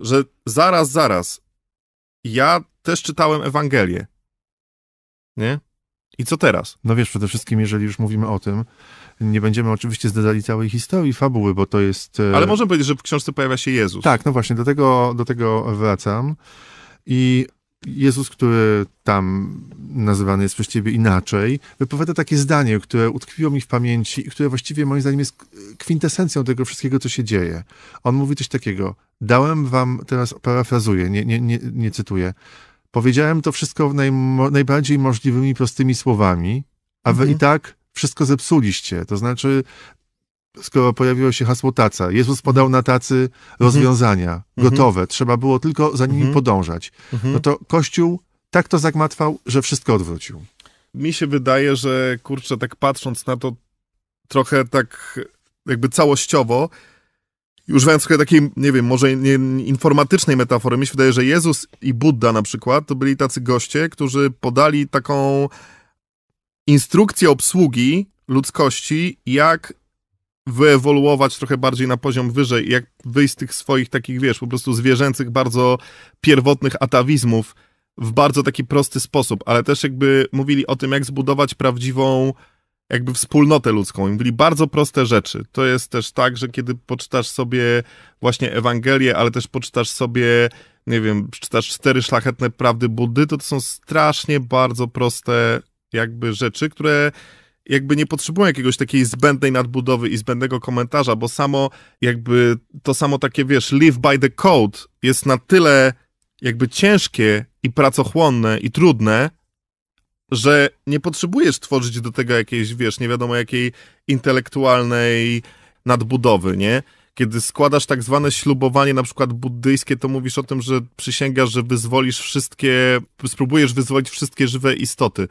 że zaraz, zaraz, ja też czytałem Ewangelię, nie? I co teraz? No wiesz, przede wszystkim, jeżeli już mówimy o tym, nie będziemy oczywiście zdedali całej historii, fabuły, bo to jest... E, Ale możemy powiedzieć, że w książce pojawia się Jezus. Tak, no właśnie, do tego, do tego wracam. I Jezus, który tam nazywany jest przez ciebie inaczej, wypowiada takie zdanie, które utkwiło mi w pamięci i które właściwie moim zdaniem jest kwintesencją tego wszystkiego, co się dzieje. On mówi coś takiego. Dałem wam, teraz parafrazuję, nie, nie, nie, nie cytuję. Powiedziałem to wszystko najmo, najbardziej możliwymi prostymi słowami, a wy mhm. i tak wszystko zepsuliście. To znaczy, skoro pojawiło się hasło taca. Jezus podał na tacy rozwiązania mhm. mhm. gotowe, trzeba było tylko za nimi mhm. podążać. Mhm. No to Kościół tak to zagmatwał, że wszystko odwrócił. Mi się wydaje, że kurczę, tak patrząc na to trochę tak jakby całościowo, używając trochę takiej, nie wiem, może nie, informatycznej metafory, mi się wydaje, że Jezus i Buddha na przykład to byli tacy goście, którzy podali taką instrukcję obsługi ludzkości, jak wyewoluować trochę bardziej na poziom wyżej, jak wyjść z tych swoich takich, wiesz, po prostu zwierzęcych, bardzo pierwotnych atawizmów w bardzo taki prosty sposób, ale też jakby mówili o tym, jak zbudować prawdziwą jakby wspólnotę ludzką. I mówili bardzo proste rzeczy. To jest też tak, że kiedy poczytasz sobie właśnie Ewangelię, ale też poczytasz sobie, nie wiem, czytasz cztery szlachetne prawdy Buddy, to to są strasznie bardzo proste jakby rzeczy, które jakby nie potrzebują jakiegoś takiej zbędnej nadbudowy i zbędnego komentarza, bo samo jakby to samo takie, wiesz, live by the code jest na tyle jakby ciężkie i pracochłonne i trudne, że nie potrzebujesz tworzyć do tego jakiejś, wiesz, nie wiadomo jakiej intelektualnej nadbudowy, nie? Kiedy składasz tak zwane ślubowanie, na przykład buddyjskie, to mówisz o tym, że przysięgasz, że wyzwolisz wszystkie, spróbujesz wyzwolić wszystkie żywe istoty.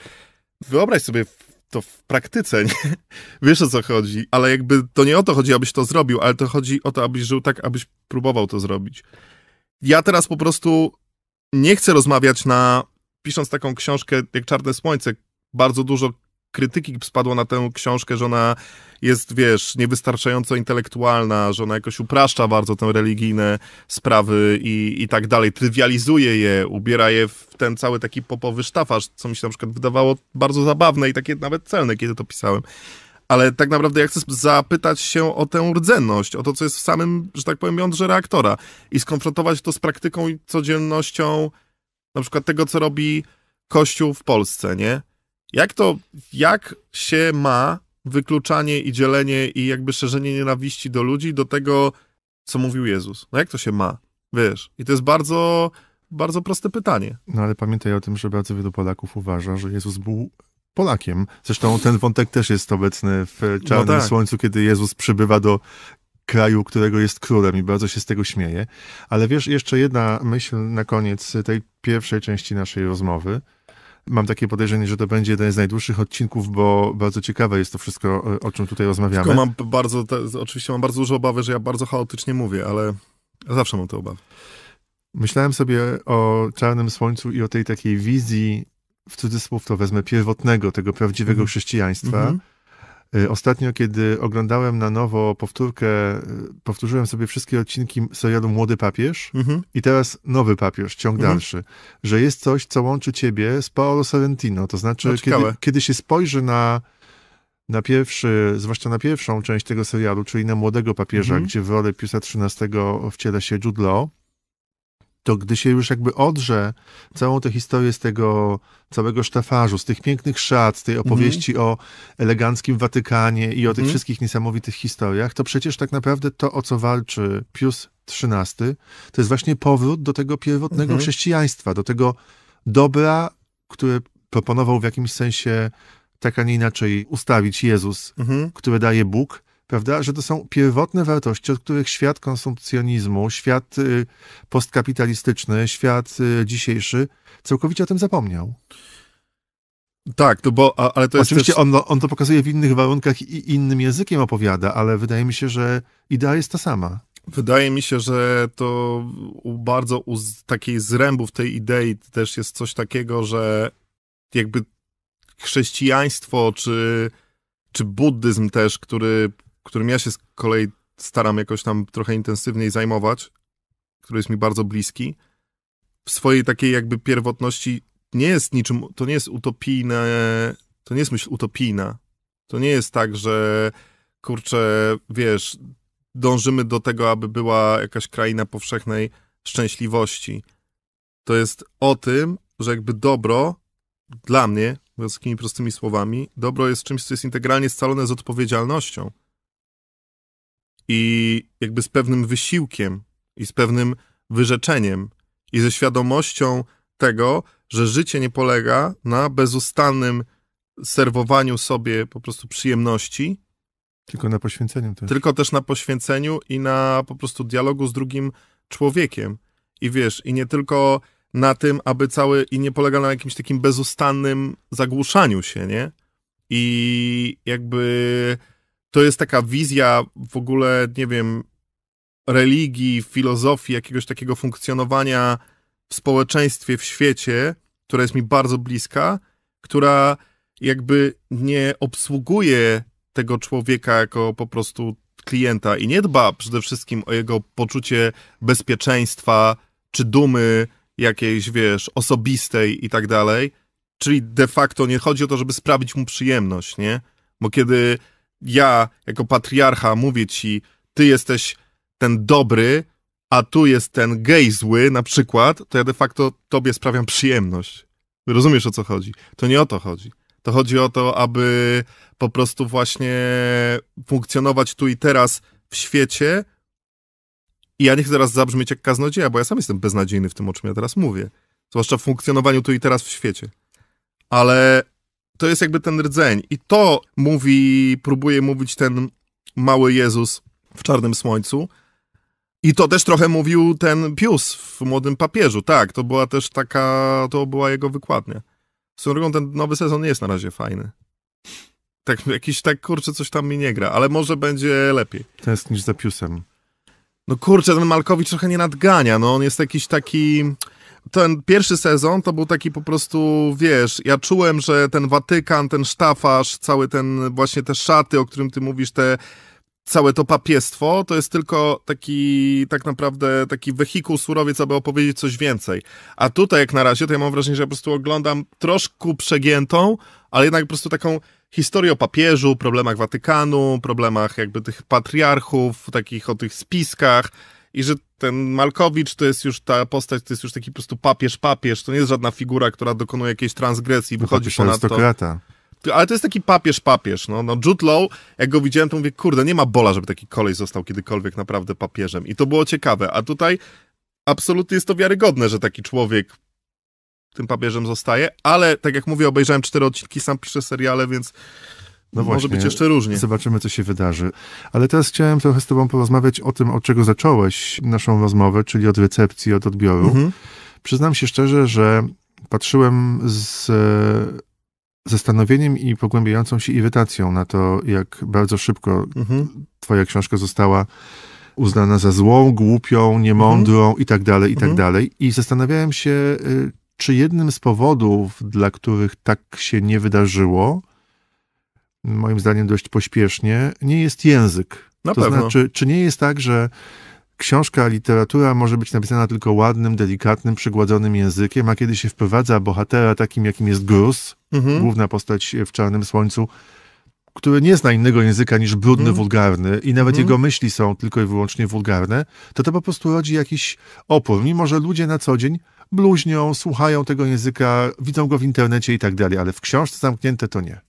Wyobraź sobie to w praktyce, nie? wiesz o co chodzi, ale jakby to nie o to chodzi, abyś to zrobił, ale to chodzi o to, abyś żył tak, abyś próbował to zrobić. Ja teraz po prostu nie chcę rozmawiać na, pisząc taką książkę jak Czarne Słońce, bardzo dużo krytyki spadło na tę książkę, że ona jest, wiesz, niewystarczająco intelektualna, że ona jakoś upraszcza bardzo te religijne sprawy i, i tak dalej, trywializuje je, ubiera je w ten cały taki popowy sztafasz, co mi się na przykład wydawało bardzo zabawne i takie nawet celne, kiedy to pisałem. Ale tak naprawdę ja chcę zapytać się o tę rdzenność, o to, co jest w samym, że tak powiem, jądrze reaktora i skonfrontować to z praktyką i codziennością na przykład tego, co robi Kościół w Polsce, nie? Jak to, jak się ma wykluczanie i dzielenie i jakby szerzenie nienawiści do ludzi, do tego, co mówił Jezus? No jak to się ma? Wiesz, i to jest bardzo, bardzo proste pytanie. No ale pamiętaj o tym, że bardzo wielu Polaków uważa, że Jezus był Polakiem. Zresztą ten wątek też jest obecny w no Czarnym no tak. Słońcu, kiedy Jezus przybywa do kraju, którego jest królem i bardzo się z tego śmieje. Ale wiesz, jeszcze jedna myśl na koniec tej pierwszej części naszej rozmowy – Mam takie podejrzenie, że to będzie jeden z najdłuższych odcinków, bo bardzo ciekawe jest to wszystko, o czym tutaj rozmawiamy. Tylko mam bardzo, te, oczywiście mam bardzo dużo obawy, że ja bardzo chaotycznie mówię, ale zawsze mam te obawy. Myślałem sobie o Czarnym Słońcu i o tej takiej wizji, w cudzysłów to wezmę, pierwotnego, tego prawdziwego mm. chrześcijaństwa. Mm -hmm Y, ostatnio, kiedy oglądałem na nowo powtórkę, y, powtórzyłem sobie wszystkie odcinki serialu Młody Papież mhm. i teraz Nowy Papież, ciąg mhm. dalszy, że jest coś, co łączy ciebie z Paolo Sorrentino. To znaczy, no, kiedy, kiedy się spojrzy na na pierwszy, zwłaszcza na pierwszą część tego serialu, czyli na Młodego Papieża, mhm. gdzie w rolę Piusa XIII wciela się Jude Law, to gdy się już jakby odrze całą tę historię z tego całego sztafarzu, z tych pięknych szat, z tej mhm. opowieści o eleganckim Watykanie i o tych mhm. wszystkich niesamowitych historiach, to przecież tak naprawdę to, o co walczy Pius XIII, to jest właśnie powrót do tego pierwotnego mhm. chrześcijaństwa, do tego dobra, które proponował w jakimś sensie tak, a nie inaczej ustawić Jezus, które daje Bóg, prawda, że to są pierwotne wartości, od których świat konsumpcjonizmu, świat y, postkapitalistyczny, świat y, dzisiejszy całkowicie o tym zapomniał. Tak, to no bo, ale to jest Oczywiście też... on, no, on to pokazuje w innych warunkach i innym językiem opowiada, ale wydaje mi się, że idea jest ta sama. Wydaje mi się, że to u bardzo u takiej zrębów tej idei też jest coś takiego, że jakby chrześcijaństwo czy, czy buddyzm też, który którym ja się z kolei staram jakoś tam trochę intensywniej zajmować, który jest mi bardzo bliski, w swojej takiej jakby pierwotności nie jest niczym, to nie jest utopijne, to nie jest myśl utopijna. To nie jest tak, że kurczę, wiesz, dążymy do tego, aby była jakaś kraina powszechnej szczęśliwości. To jest o tym, że jakby dobro dla mnie, takimi prostymi słowami, dobro jest czymś, co jest integralnie scalone z odpowiedzialnością i jakby z pewnym wysiłkiem i z pewnym wyrzeczeniem i ze świadomością tego, że życie nie polega na bezustannym serwowaniu sobie po prostu przyjemności. Tylko na poświęceniu też. Tylko też na poświęceniu i na po prostu dialogu z drugim człowiekiem. I wiesz, i nie tylko na tym, aby cały, i nie polega na jakimś takim bezustannym zagłuszaniu się, nie? I jakby to jest taka wizja w ogóle, nie wiem, religii, filozofii, jakiegoś takiego funkcjonowania w społeczeństwie, w świecie, która jest mi bardzo bliska, która jakby nie obsługuje tego człowieka jako po prostu klienta i nie dba przede wszystkim o jego poczucie bezpieczeństwa czy dumy jakiejś, wiesz, osobistej i tak dalej. Czyli de facto nie chodzi o to, żeby sprawić mu przyjemność, nie? Bo kiedy ja jako patriarcha mówię ci, ty jesteś ten dobry, a tu jest ten gej zły na przykład, to ja de facto tobie sprawiam przyjemność. Rozumiesz o co chodzi? To nie o to chodzi. To chodzi o to, aby po prostu właśnie funkcjonować tu i teraz w świecie. I ja nie chcę zaraz zabrzmieć jak kaznodzieja, bo ja sam jestem beznadziejny w tym, o czym ja teraz mówię. Zwłaszcza w funkcjonowaniu tu i teraz w świecie. Ale to jest jakby ten rdzeń. I to mówi, próbuje mówić ten mały Jezus w Czarnym Słońcu. I to też trochę mówił ten Pius w Młodym Papieżu, tak, to była też taka, to była jego wykładnia. Z drugą ten nowy sezon nie jest na razie fajny. Tak, jakiś tak, kurczę, coś tam mi nie gra, ale może będzie lepiej. To jest niż za Piusem. No kurczę, ten Malkowicz trochę nie nadgania, no on jest jakiś taki ten pierwszy sezon to był taki po prostu, wiesz, ja czułem, że ten Watykan, ten sztafasz, cały ten właśnie te szaty, o którym ty mówisz, te całe to papiestwo, to jest tylko taki, tak naprawdę, taki wehikuł, surowiec, aby opowiedzieć coś więcej. A tutaj, jak na razie, to ja mam wrażenie, że ja po prostu oglądam troszkę przegiętą, ale jednak po prostu taką historię o papieżu, problemach Watykanu, problemach jakby tych patriarchów, takich o tych spiskach, i że ten Malkowicz to jest już ta postać, to jest już taki po prostu papież, papież, to nie jest żadna figura, która dokonuje jakiejś transgresji, no, wychodzi na to. Ale to jest taki papież, papież. No, no Jude Law, jak go widziałem, to mówię, kurde, nie ma bola, żeby taki kolej został kiedykolwiek naprawdę papieżem. I to było ciekawe. A tutaj absolutnie jest to wiarygodne, że taki człowiek tym papieżem zostaje, ale tak jak mówię, obejrzałem cztery odcinki, sam piszę seriale, więc no Może właśnie, być jeszcze różnie. Zobaczymy, co się wydarzy. Ale teraz chciałem trochę z Tobą porozmawiać o tym, od czego zacząłeś naszą rozmowę, czyli od recepcji, od odbioru. Mhm. Przyznam się szczerze, że patrzyłem z zastanowieniem i pogłębiającą się irytacją na to, jak bardzo szybko mhm. Twoja książka została uznana za złą, głupią, niemądrą mhm. i tak dalej, i tak mhm. dalej. I zastanawiałem się, y, czy jednym z powodów, dla których tak się nie wydarzyło, moim zdaniem dość pośpiesznie, nie jest język. Na to pewno. znaczy, czy nie jest tak, że książka, literatura może być napisana tylko ładnym, delikatnym, przygładzonym językiem, a kiedy się wprowadza bohatera takim, jakim jest Gruz, mhm. główna postać w Czarnym Słońcu, który nie zna innego języka niż brudny, mm. wulgarny i nawet mhm. jego myśli są tylko i wyłącznie wulgarne, to to po prostu rodzi jakiś opór. Mimo, że ludzie na co dzień bluźnią, słuchają tego języka, widzą go w internecie i tak dalej, ale w książce zamknięte to nie.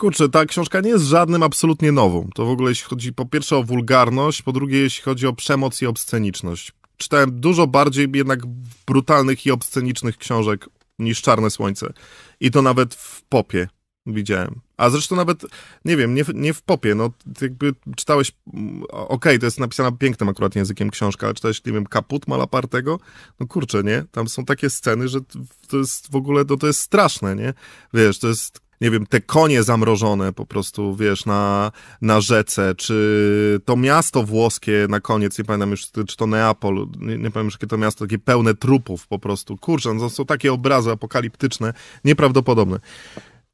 Kurczę, ta książka nie jest żadnym absolutnie nową. To w ogóle jeśli chodzi po pierwsze o wulgarność, po drugie jeśli chodzi o przemoc i obsceniczność. Czytałem dużo bardziej jednak brutalnych i obscenicznych książek niż Czarne Słońce. I to nawet w popie widziałem. A zresztą nawet, nie wiem, nie, nie w popie, no jakby czytałeś, mm, okej, okay, to jest napisana pięknym akurat językiem książka, ale czytałeś, nie wiem, Kaput Malapartego? No kurczę, nie? Tam są takie sceny, że to jest w ogóle, no to jest straszne, nie? Wiesz, to jest nie wiem, te konie zamrożone po prostu, wiesz, na, na rzece, czy to miasto włoskie na koniec, nie pamiętam już, czy to Neapol, nie, nie pamiętam już, jakie to miasto, takie pełne trupów po prostu. Kurczę, no to są takie obrazy apokaliptyczne, nieprawdopodobne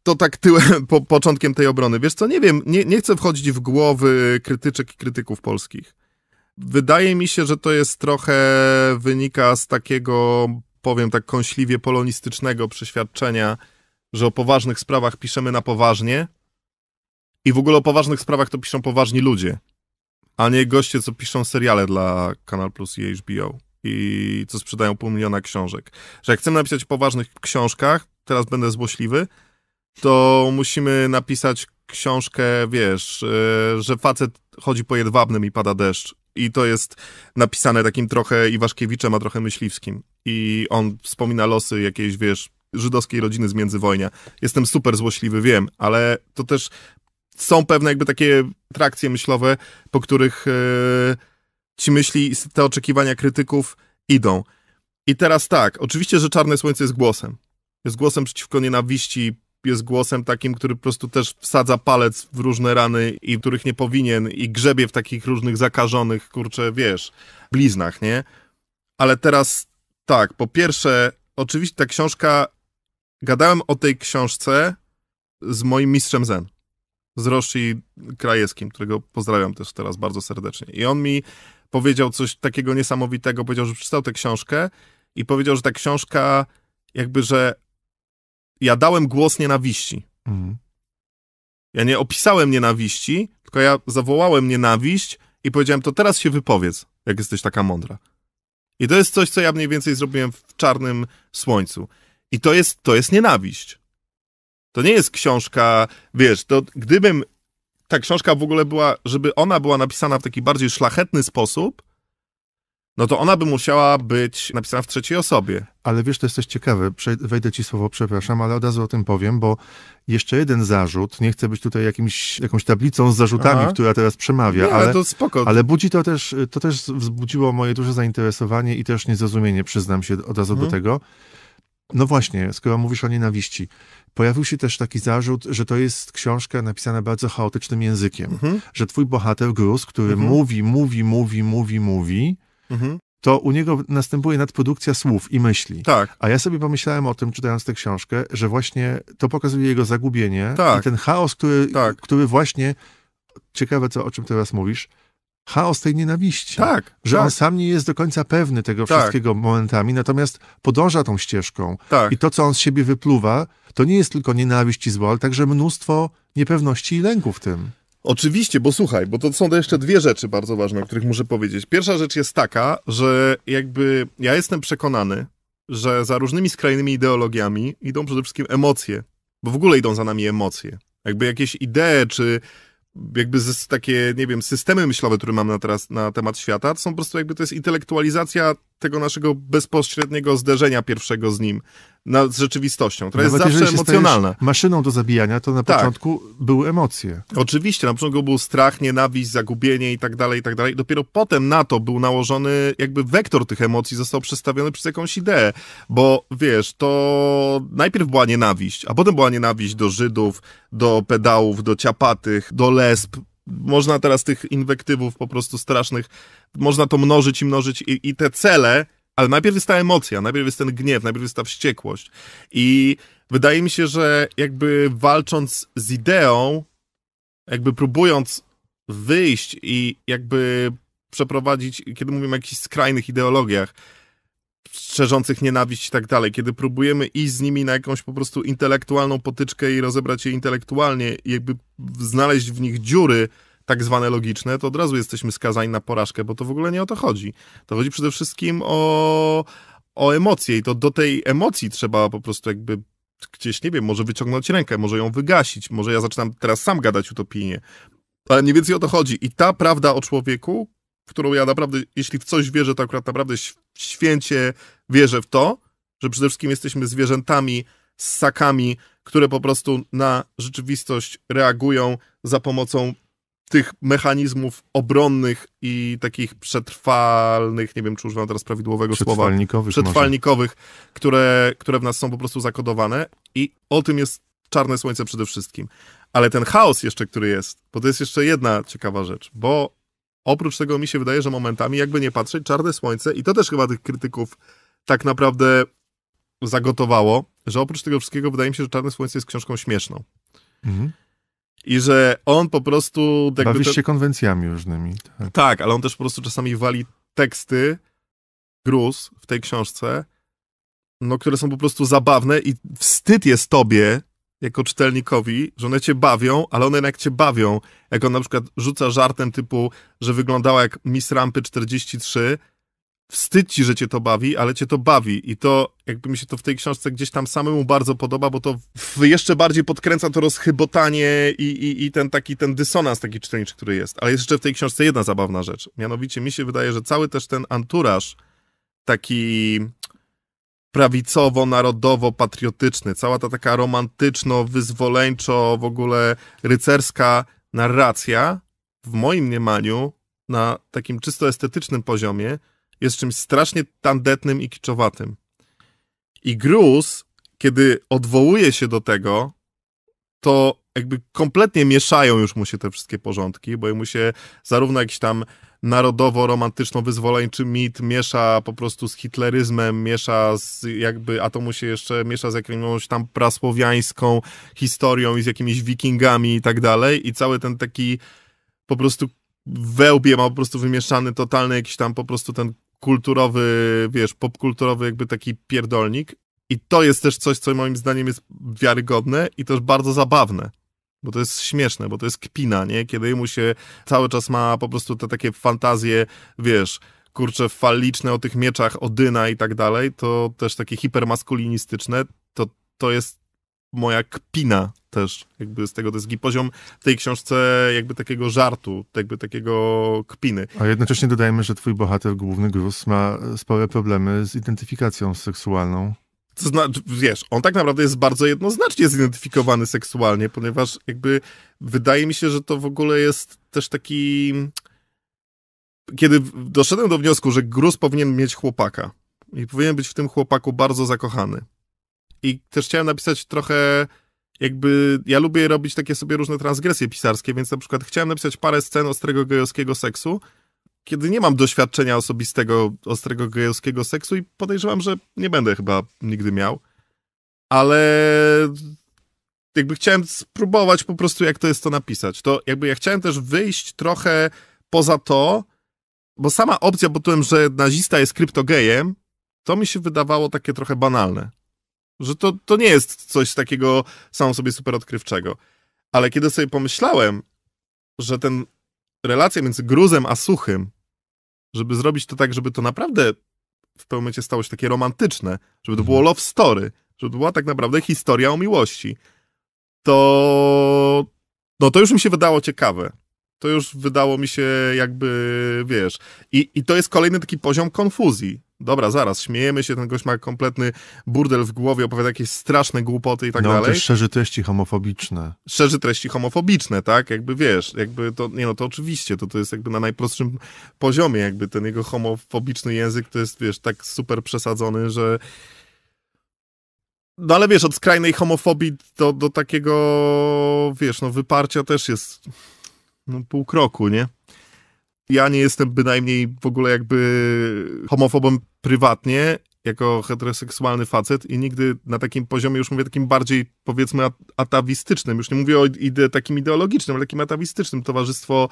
to tak tyłem, po, początkiem tej obrony. Wiesz co, nie wiem, nie, nie chcę wchodzić w głowy krytyczek i krytyków polskich. Wydaje mi się, że to jest trochę wynika z takiego, powiem tak kąśliwie, polonistycznego przeświadczenia, że o poważnych sprawach piszemy na poważnie i w ogóle o poważnych sprawach to piszą poważni ludzie, a nie goście, co piszą seriale dla Kanal Plus i HBO i co sprzedają pół miliona książek. Że jak chcemy napisać o poważnych książkach, teraz będę złośliwy, to musimy napisać książkę, wiesz, e, że facet chodzi po jedwabnym i pada deszcz. I to jest napisane takim trochę Iwaszkiewiczem, a trochę myśliwskim. I on wspomina losy jakiejś, wiesz, żydowskiej rodziny z międzywojnia. Jestem super złośliwy, wiem, ale to też są pewne jakby takie trakcje myślowe, po których e, ci myśli, te oczekiwania krytyków idą. I teraz tak, oczywiście, że Czarne Słońce jest głosem. Jest głosem przeciwko nienawiści, jest głosem takim, który po prostu też wsadza palec w różne rany i których nie powinien i grzebie w takich różnych zakażonych, kurczę, wiesz, bliznach, nie? Ale teraz tak, po pierwsze, oczywiście ta książka gadałem o tej książce z moim mistrzem Zen, z Roshi Krajewskim, którego pozdrawiam też teraz bardzo serdecznie. I on mi powiedział coś takiego niesamowitego, powiedział, że przeczytał tę książkę i powiedział, że ta książka jakby, że ja dałem głos nienawiści. Mhm. Ja nie opisałem nienawiści, tylko ja zawołałem nienawiść i powiedziałem, to teraz się wypowiedz, jak jesteś taka mądra. I to jest coś, co ja mniej więcej zrobiłem w Czarnym Słońcu. I to jest, to jest nienawiść. To nie jest książka, wiesz, to gdybym ta książka w ogóle była, żeby ona była napisana w taki bardziej szlachetny sposób, no to ona by musiała być napisana w trzeciej osobie. Ale wiesz, to jest coś ciekawe, wejdę ci słowo, przepraszam, ale od razu o tym powiem, bo jeszcze jeden zarzut, nie chcę być tutaj jakimś, jakąś tablicą z zarzutami, Aha. która teraz przemawia, nie, no ale, to spoko. ale budzi to też, to też wzbudziło moje duże zainteresowanie i też niezrozumienie, przyznam się od razu do mhm. tego, no właśnie, skoro mówisz o nienawiści, pojawił się też taki zarzut, że to jest książka napisana bardzo chaotycznym językiem, mhm. że twój bohater Gruz, który mhm. mówi, mówi, mówi, mówi, mówi, mhm. to u niego następuje nadprodukcja słów i myśli. Tak. A ja sobie pomyślałem o tym, czytając tę książkę, że właśnie to pokazuje jego zagubienie tak. i ten chaos, który, tak. który właśnie, ciekawe co, o czym teraz mówisz, chaos tej nienawiści. Tak. Że tak. on sam nie jest do końca pewny tego tak. wszystkiego momentami, natomiast podąża tą ścieżką. Tak. I to, co on z siebie wypluwa, to nie jest tylko nienawiść i zło, ale także mnóstwo niepewności i lęku w tym. Oczywiście, bo słuchaj, bo to są to jeszcze dwie rzeczy bardzo ważne, o których muszę powiedzieć. Pierwsza rzecz jest taka, że jakby ja jestem przekonany, że za różnymi skrajnymi ideologiami idą przede wszystkim emocje, bo w ogóle idą za nami emocje. Jakby jakieś idee czy jakby z, takie, nie wiem, systemy myślowe, które mam na teraz na temat świata, to są po prostu jakby to jest intelektualizacja tego naszego bezpośredniego zderzenia pierwszego z nim na, z rzeczywistością, która Nawet jest zawsze emocjonalna. Maszyną do zabijania to na tak. początku były emocje. Oczywiście, na początku był strach, nienawiść, zagubienie i tak dalej, i tak dalej. Dopiero potem na to był nałożony jakby wektor tych emocji, został przestawiony przez jakąś ideę, bo wiesz, to najpierw była nienawiść, a potem była nienawiść do Żydów, do pedałów, do ciapatych, do lesb, można teraz tych inwektywów po prostu strasznych, można to mnożyć i mnożyć i, i te cele, ale najpierw jest ta emocja, najpierw jest ten gniew, najpierw jest ta wściekłość. I wydaje mi się, że jakby walcząc z ideą, jakby próbując wyjść i jakby przeprowadzić, kiedy mówimy o jakichś skrajnych ideologiach, szerzących nienawiść i tak dalej, kiedy próbujemy iść z nimi na jakąś po prostu intelektualną potyczkę i rozebrać je intelektualnie, jakby znaleźć w nich dziury tak zwane logiczne, to od razu jesteśmy skazani na porażkę, bo to w ogóle nie o to chodzi. To chodzi przede wszystkim o, o emocje i to do tej emocji trzeba po prostu jakby gdzieś, nie wiem, może wyciągnąć rękę, może ją wygasić, może ja zaczynam teraz sam gadać utopijnie, ale mniej więcej o to chodzi. I ta prawda o człowieku, którą ja naprawdę, jeśli w coś wierzę, to akurat naprawdę święcie wierzę w to, że przede wszystkim jesteśmy zwierzętami, ssakami, które po prostu na rzeczywistość reagują za pomocą tych mechanizmów obronnych i takich przetrwalnych, nie wiem, czy używam teraz prawidłowego słowa. Przetrwalnikowych. Przetrwalnikowych, które, które w nas są po prostu zakodowane i o tym jest Czarne Słońce przede wszystkim. Ale ten chaos jeszcze, który jest, bo to jest jeszcze jedna ciekawa rzecz, bo Oprócz tego mi się wydaje, że momentami, jakby nie patrzeć, Czarne Słońce, i to też chyba tych krytyków tak naprawdę zagotowało, że oprócz tego wszystkiego wydaje mi się, że Czarne Słońce jest książką śmieszną. Mhm. I że on po prostu... Jakby się konwencjami różnymi. Tak. tak, ale on też po prostu czasami wali teksty, gruz w tej książce, no, które są po prostu zabawne i wstyd jest tobie, jako czytelnikowi, że one cię bawią, ale one jak cię bawią, jak on na przykład rzuca żartem typu, że wyglądała jak Miss Rampy 43, wstyd ci, że cię to bawi, ale cię to bawi i to jakby mi się to w tej książce gdzieś tam samemu bardzo podoba, bo to jeszcze bardziej podkręca to rozchybotanie i, i, i ten taki ten dysonans taki czytelniczy, który jest. Ale jest jeszcze w tej książce jedna zabawna rzecz. Mianowicie mi się wydaje, że cały też ten anturaż taki prawicowo-narodowo-patriotyczny. Cała ta taka romantyczno-wyzwoleńczo, w ogóle rycerska narracja, w moim mniemaniu, na takim czysto estetycznym poziomie, jest czymś strasznie tandetnym i kiczowatym. I Gruz, kiedy odwołuje się do tego, to jakby kompletnie mieszają już mu się te wszystkie porządki, bo mu się zarówno jakiś tam narodowo-romantyczno-wyzwoleńczy mit miesza po prostu z hitleryzmem, miesza z jakby, a to mu się jeszcze miesza z jakąś tam prasłowiańską historią i z jakimiś wikingami i tak dalej i cały ten taki po prostu wełbie ma po prostu wymieszany totalny jakiś tam po prostu ten kulturowy, wiesz, popkulturowy jakby taki pierdolnik i to jest też coś, co moim zdaniem jest wiarygodne i też bardzo zabawne bo to jest śmieszne, bo to jest kpina, nie? Kiedy mu się cały czas ma po prostu te takie fantazje, wiesz, kurcze, faliczne o tych mieczach Odyna i tak dalej, to też takie hipermaskulinistyczne, to, to jest moja kpina też, jakby z tego, to jest poziom tej książce jakby takiego żartu, jakby takiego kpiny. A jednocześnie dodajmy, że twój bohater, główny Gruz, ma spore problemy z identyfikacją seksualną. To znaczy, wiesz, on tak naprawdę jest bardzo jednoznacznie zidentyfikowany seksualnie, ponieważ jakby wydaje mi się, że to w ogóle jest też taki. Kiedy doszedłem do wniosku, że gruz powinien mieć chłopaka i powinien być w tym chłopaku bardzo zakochany. I też chciałem napisać trochę jakby ja lubię robić takie sobie różne transgresje pisarskie, więc na przykład chciałem napisać parę scen ostrego gejowskiego seksu, kiedy nie mam doświadczenia osobistego ostrego gejowskiego seksu i podejrzewam, że nie będę chyba nigdy miał, ale jakby chciałem spróbować po prostu, jak to jest to napisać. To jakby ja chciałem też wyjść trochę poza to, bo sama opcja bo tym, że nazista jest kryptogejem, to mi się wydawało takie trochę banalne. Że to, to nie jest coś takiego samo sobie super odkrywczego. Ale kiedy sobie pomyślałem, że ten relacja między Gruzem a Suchym żeby zrobić to tak, żeby to naprawdę w pewnym momencie stało się takie romantyczne, żeby to było love story, żeby to była tak naprawdę historia o miłości, to no to już mi się wydało ciekawe. To już wydało mi się jakby, wiesz, i, i to jest kolejny taki poziom konfuzji, dobra, zaraz, śmiejemy się, ten gość ma kompletny burdel w głowie, opowiada jakieś straszne głupoty i tak no, dalej. No, szerzy treści homofobiczne. Szerzy treści homofobiczne, tak? Jakby wiesz, jakby to, nie no, to oczywiście, to, to jest jakby na najprostszym poziomie, jakby ten jego homofobiczny język to jest, wiesz, tak super przesadzony, że... No ale wiesz, od skrajnej homofobii do, do takiego, wiesz, no wyparcia też jest no, pół kroku, nie? ja nie jestem bynajmniej w ogóle jakby homofobem prywatnie, jako heteroseksualny facet i nigdy na takim poziomie, już mówię takim bardziej powiedzmy atawistycznym, już nie mówię o ide takim ideologicznym, ale takim atawistycznym, towarzystwo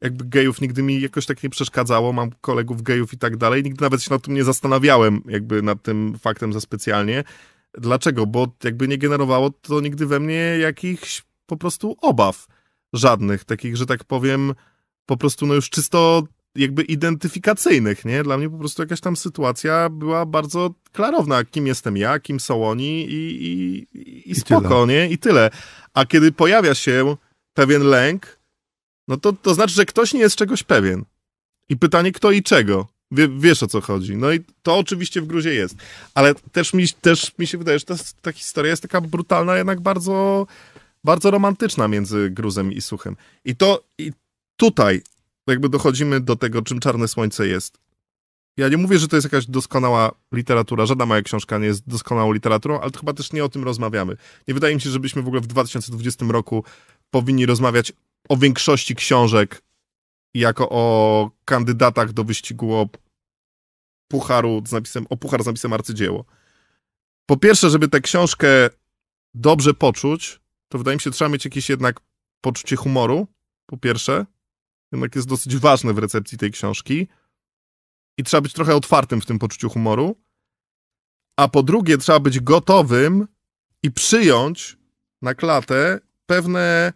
jakby gejów nigdy mi jakoś tak nie przeszkadzało, mam kolegów gejów i tak dalej, nigdy nawet się nad tym nie zastanawiałem jakby nad tym faktem za specjalnie. Dlaczego? Bo jakby nie generowało to nigdy we mnie jakichś po prostu obaw żadnych, takich, że tak powiem, po prostu no już czysto jakby identyfikacyjnych, nie? Dla mnie po prostu jakaś tam sytuacja była bardzo klarowna, kim jestem ja, kim są oni i, i, i, I spoko, tyle. nie? I tyle. A kiedy pojawia się pewien lęk, no to, to znaczy, że ktoś nie jest czegoś pewien. I pytanie kto i czego. Wie, wiesz o co chodzi. No i to oczywiście w gruzie jest. Ale też mi, też mi się wydaje, że ta, ta historia jest taka brutalna, jednak bardzo, bardzo romantyczna między gruzem i suchem. I to, i tutaj jakby dochodzimy do tego, czym Czarne Słońce jest. Ja nie mówię, że to jest jakaś doskonała literatura, żadna moja książka nie jest doskonałą literaturą, ale chyba też nie o tym rozmawiamy. Nie wydaje mi się, żebyśmy w ogóle w 2020 roku powinni rozmawiać o większości książek jako o kandydatach do wyścigu o pucharu z napisem, o puchar z napisem arcydzieło. Po pierwsze, żeby tę książkę dobrze poczuć, to wydaje mi się, trzeba mieć jakieś jednak poczucie humoru, po pierwsze, jednak jest dosyć ważny w recepcji tej książki. I trzeba być trochę otwartym w tym poczuciu humoru. A po drugie, trzeba być gotowym i przyjąć na klatę pewne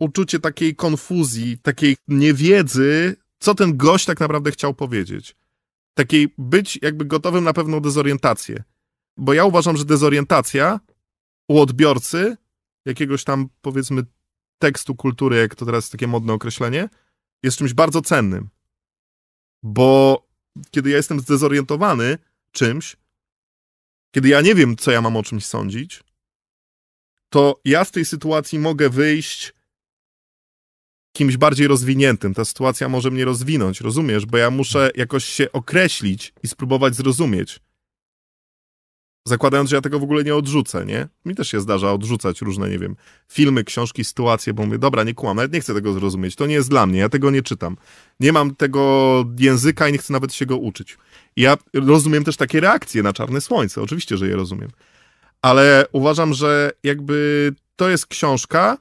uczucie takiej konfuzji, takiej niewiedzy, co ten gość tak naprawdę chciał powiedzieć. Takiej być jakby gotowym na pewną dezorientację. Bo ja uważam, że dezorientacja u odbiorcy jakiegoś tam, powiedzmy, tekstu kultury, jak to teraz takie modne określenie, jest czymś bardzo cennym. Bo kiedy ja jestem zdezorientowany czymś, kiedy ja nie wiem, co ja mam o czymś sądzić, to ja z tej sytuacji mogę wyjść kimś bardziej rozwiniętym. Ta sytuacja może mnie rozwinąć, rozumiesz? Bo ja muszę jakoś się określić i spróbować zrozumieć. Zakładając, że ja tego w ogóle nie odrzucę, nie? Mi też się zdarza odrzucać różne, nie wiem, filmy, książki, sytuacje, bo mówię, dobra, nie kłam, nawet nie chcę tego zrozumieć, to nie jest dla mnie, ja tego nie czytam. Nie mam tego języka i nie chcę nawet się go uczyć. I ja rozumiem też takie reakcje na Czarne Słońce, oczywiście, że je rozumiem. Ale uważam, że jakby to jest książka,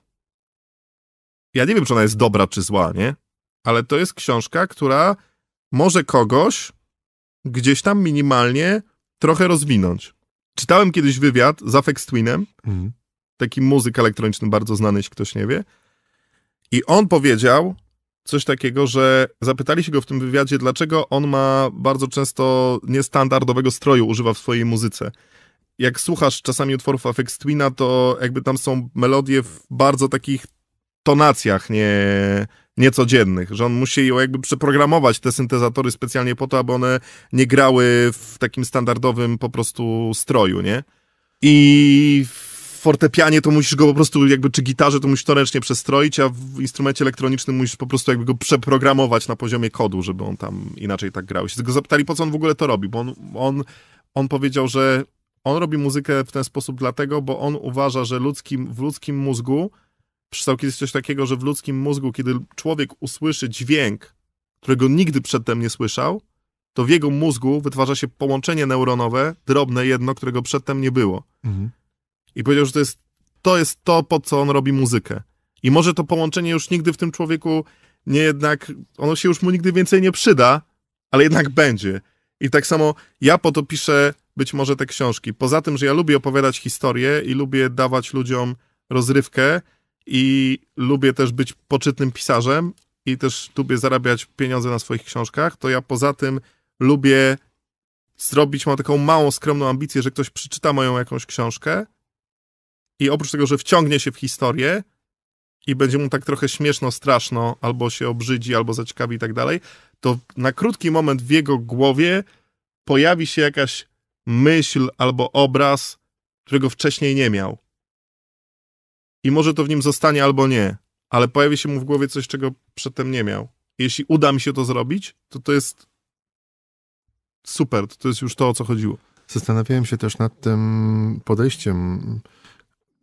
ja nie wiem, czy ona jest dobra czy zła, nie? Ale to jest książka, która może kogoś gdzieś tam minimalnie trochę rozwinąć. Czytałem kiedyś wywiad z Afex Twinem, mhm. taki muzyk elektroniczny bardzo znany, jeśli ktoś nie wie. I on powiedział coś takiego, że zapytali się go w tym wywiadzie, dlaczego on ma bardzo często niestandardowego stroju, używa w swojej muzyce. Jak słuchasz czasami utworów Afex Twina, to jakby tam są melodie w bardzo takich tonacjach, nie niecodziennych, że on musi jakby przeprogramować te syntezatory specjalnie po to, aby one nie grały w takim standardowym po prostu stroju, nie? I fortepianie to musisz go po prostu jakby, czy gitarze to musisz to ręcznie przestroić, a w instrumencie elektronicznym musisz po prostu jakby go przeprogramować na poziomie kodu, żeby on tam inaczej tak grał. I się zapytali, po co on w ogóle to robi, bo on, on, on powiedział, że on robi muzykę w ten sposób dlatego, bo on uważa, że ludzkim, w ludzkim mózgu przestał kiedyś coś takiego, że w ludzkim mózgu, kiedy człowiek usłyszy dźwięk, którego nigdy przedtem nie słyszał, to w jego mózgu wytwarza się połączenie neuronowe, drobne jedno, którego przedtem nie było. Mhm. I powiedział, że to jest, to jest to, po co on robi muzykę. I może to połączenie już nigdy w tym człowieku nie jednak, ono się już mu nigdy więcej nie przyda, ale jednak będzie. I tak samo ja po to piszę być może te książki. Poza tym, że ja lubię opowiadać historie i lubię dawać ludziom rozrywkę, i lubię też być poczytnym pisarzem i też lubię zarabiać pieniądze na swoich książkach, to ja poza tym lubię zrobić, mam taką małą, skromną ambicję, że ktoś przeczyta moją jakąś książkę i oprócz tego, że wciągnie się w historię i będzie mu tak trochę śmieszno, straszno, albo się obrzydzi, albo zaciekawi i tak dalej, to na krótki moment w jego głowie pojawi się jakaś myśl albo obraz, którego wcześniej nie miał i może to w nim zostanie albo nie, ale pojawi się mu w głowie coś, czego przedtem nie miał. Jeśli uda mi się to zrobić, to to jest super, to, jest już to, o co chodziło. Zastanawiałem się też nad tym podejściem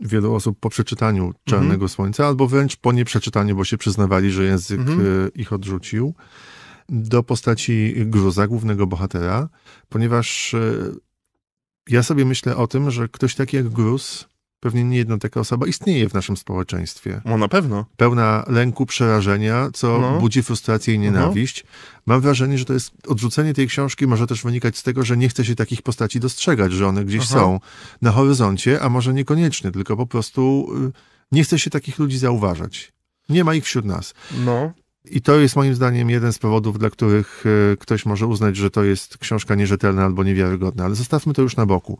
wielu osób po przeczytaniu mhm. Czarnego Słońca, albo wręcz po nieprzeczytaniu, bo się przyznawali, że język mhm. e, ich odrzucił, do postaci Gruza, głównego bohatera, ponieważ e, ja sobie myślę o tym, że ktoś taki jak Gruz pewnie nie jedna taka osoba istnieje w naszym społeczeństwie. No na pewno. Pełna lęku, przerażenia, co no. budzi frustrację i no. nienawiść. No. Mam wrażenie, że to jest odrzucenie tej książki może też wynikać z tego, że nie chce się takich postaci dostrzegać, że one gdzieś Aha. są na horyzoncie, a może niekoniecznie, tylko po prostu y, nie chce się takich ludzi zauważać. Nie ma ich wśród nas. No. I to jest moim zdaniem jeden z powodów, dla których y, ktoś może uznać, że to jest książka nierzetelna albo niewiarygodna, ale zostawmy to już na boku.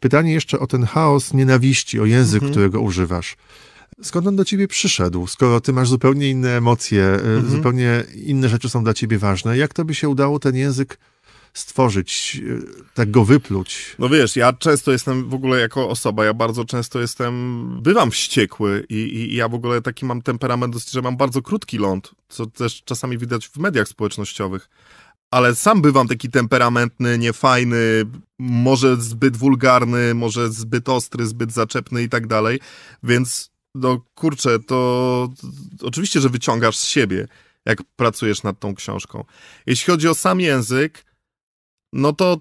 Pytanie jeszcze o ten chaos nienawiści, o język, mhm. którego używasz. Skąd on do ciebie przyszedł, skoro ty masz zupełnie inne emocje, e, mhm. zupełnie inne rzeczy są dla ciebie ważne? Jak to by się udało ten język stworzyć, e, tak go wypluć. No wiesz, ja często jestem w ogóle jako osoba, ja bardzo często jestem, bywam wściekły i, i, ja w ogóle taki mam temperament, że mam bardzo krótki ląd, co też czasami widać w mediach społecznościowych ale sam bywam taki temperamentny, niefajny, może zbyt wulgarny, może zbyt ostry, zbyt zaczepny i tak dalej. Więc no kurczę, to oczywiście, że wyciągasz z siebie, jak pracujesz nad tą książką. Jeśli chodzi o sam język, no to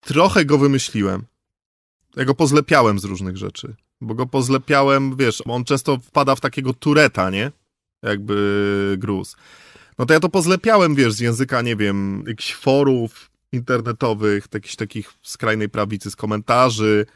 trochę go wymyśliłem. Ja go pozlepiałem z różnych rzeczy, bo go pozlepiałem, wiesz, on często wpada w takiego tureta, nie? Jakby gruz. No to ja to pozlepiałem, wiesz, z języka, nie wiem, jakichś forów internetowych, jakichś takich skrajnej prawicy, z komentarzy,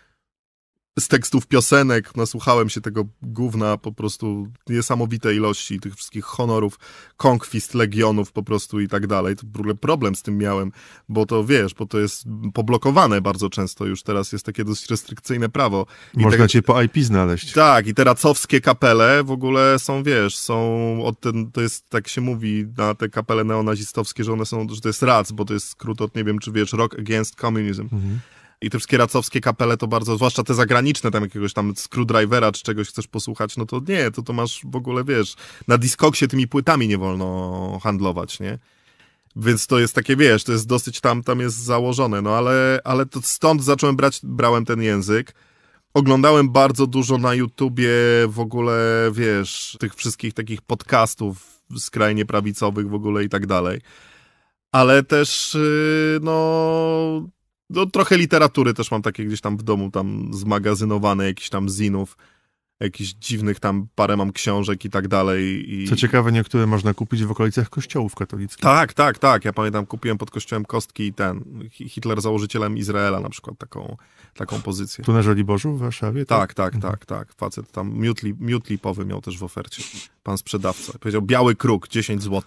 z tekstów piosenek, nasłuchałem się tego gówna, po prostu niesamowitej ilości tych wszystkich honorów, konkwist, legionów po prostu i tak dalej. To w ogóle problem z tym miałem, bo to wiesz, bo to jest poblokowane bardzo często już teraz, jest takie dość restrykcyjne prawo. I Można tak, cię po IP znaleźć. Tak, i te racowskie kapele w ogóle są, wiesz, są od ten, to jest, tak się mówi na te kapele neonazistowskie, że one są, że to jest rac, bo to jest skrót od, nie wiem, czy wiesz, Rock Against Communism. Mhm i te wszystkie racowskie kapele to bardzo, zwłaszcza te zagraniczne, tam jakiegoś tam screwdrivera czy czegoś chcesz posłuchać, no to nie, to to masz w ogóle, wiesz, na Discogsie tymi płytami nie wolno handlować, nie? Więc to jest takie, wiesz, to jest dosyć tam, tam jest założone, no ale, ale to stąd zacząłem brać, brałem ten język. Oglądałem bardzo dużo na YouTubie w ogóle, wiesz, tych wszystkich takich podcastów skrajnie prawicowych w ogóle i tak dalej. Ale też, y, no, no, trochę literatury też mam takie gdzieś tam w domu, tam zmagazynowane, jakichś tam zinów jakichś dziwnych tam parę mam książek i tak dalej. I... Co ciekawe, niektóre można kupić w okolicach kościołów katolickich. Tak, tak, tak. Ja pamiętam, kupiłem pod kościołem kostki i ten Hitler założycielem Izraela na przykład taką, taką pozycję. Tu na Żoliborzu w Warszawie? Tak, tak, tak, tak. Mhm. tak. Facet tam miód, li, miał też w ofercie. Pan sprzedawca. Powiedział biały kruk, 10 zł.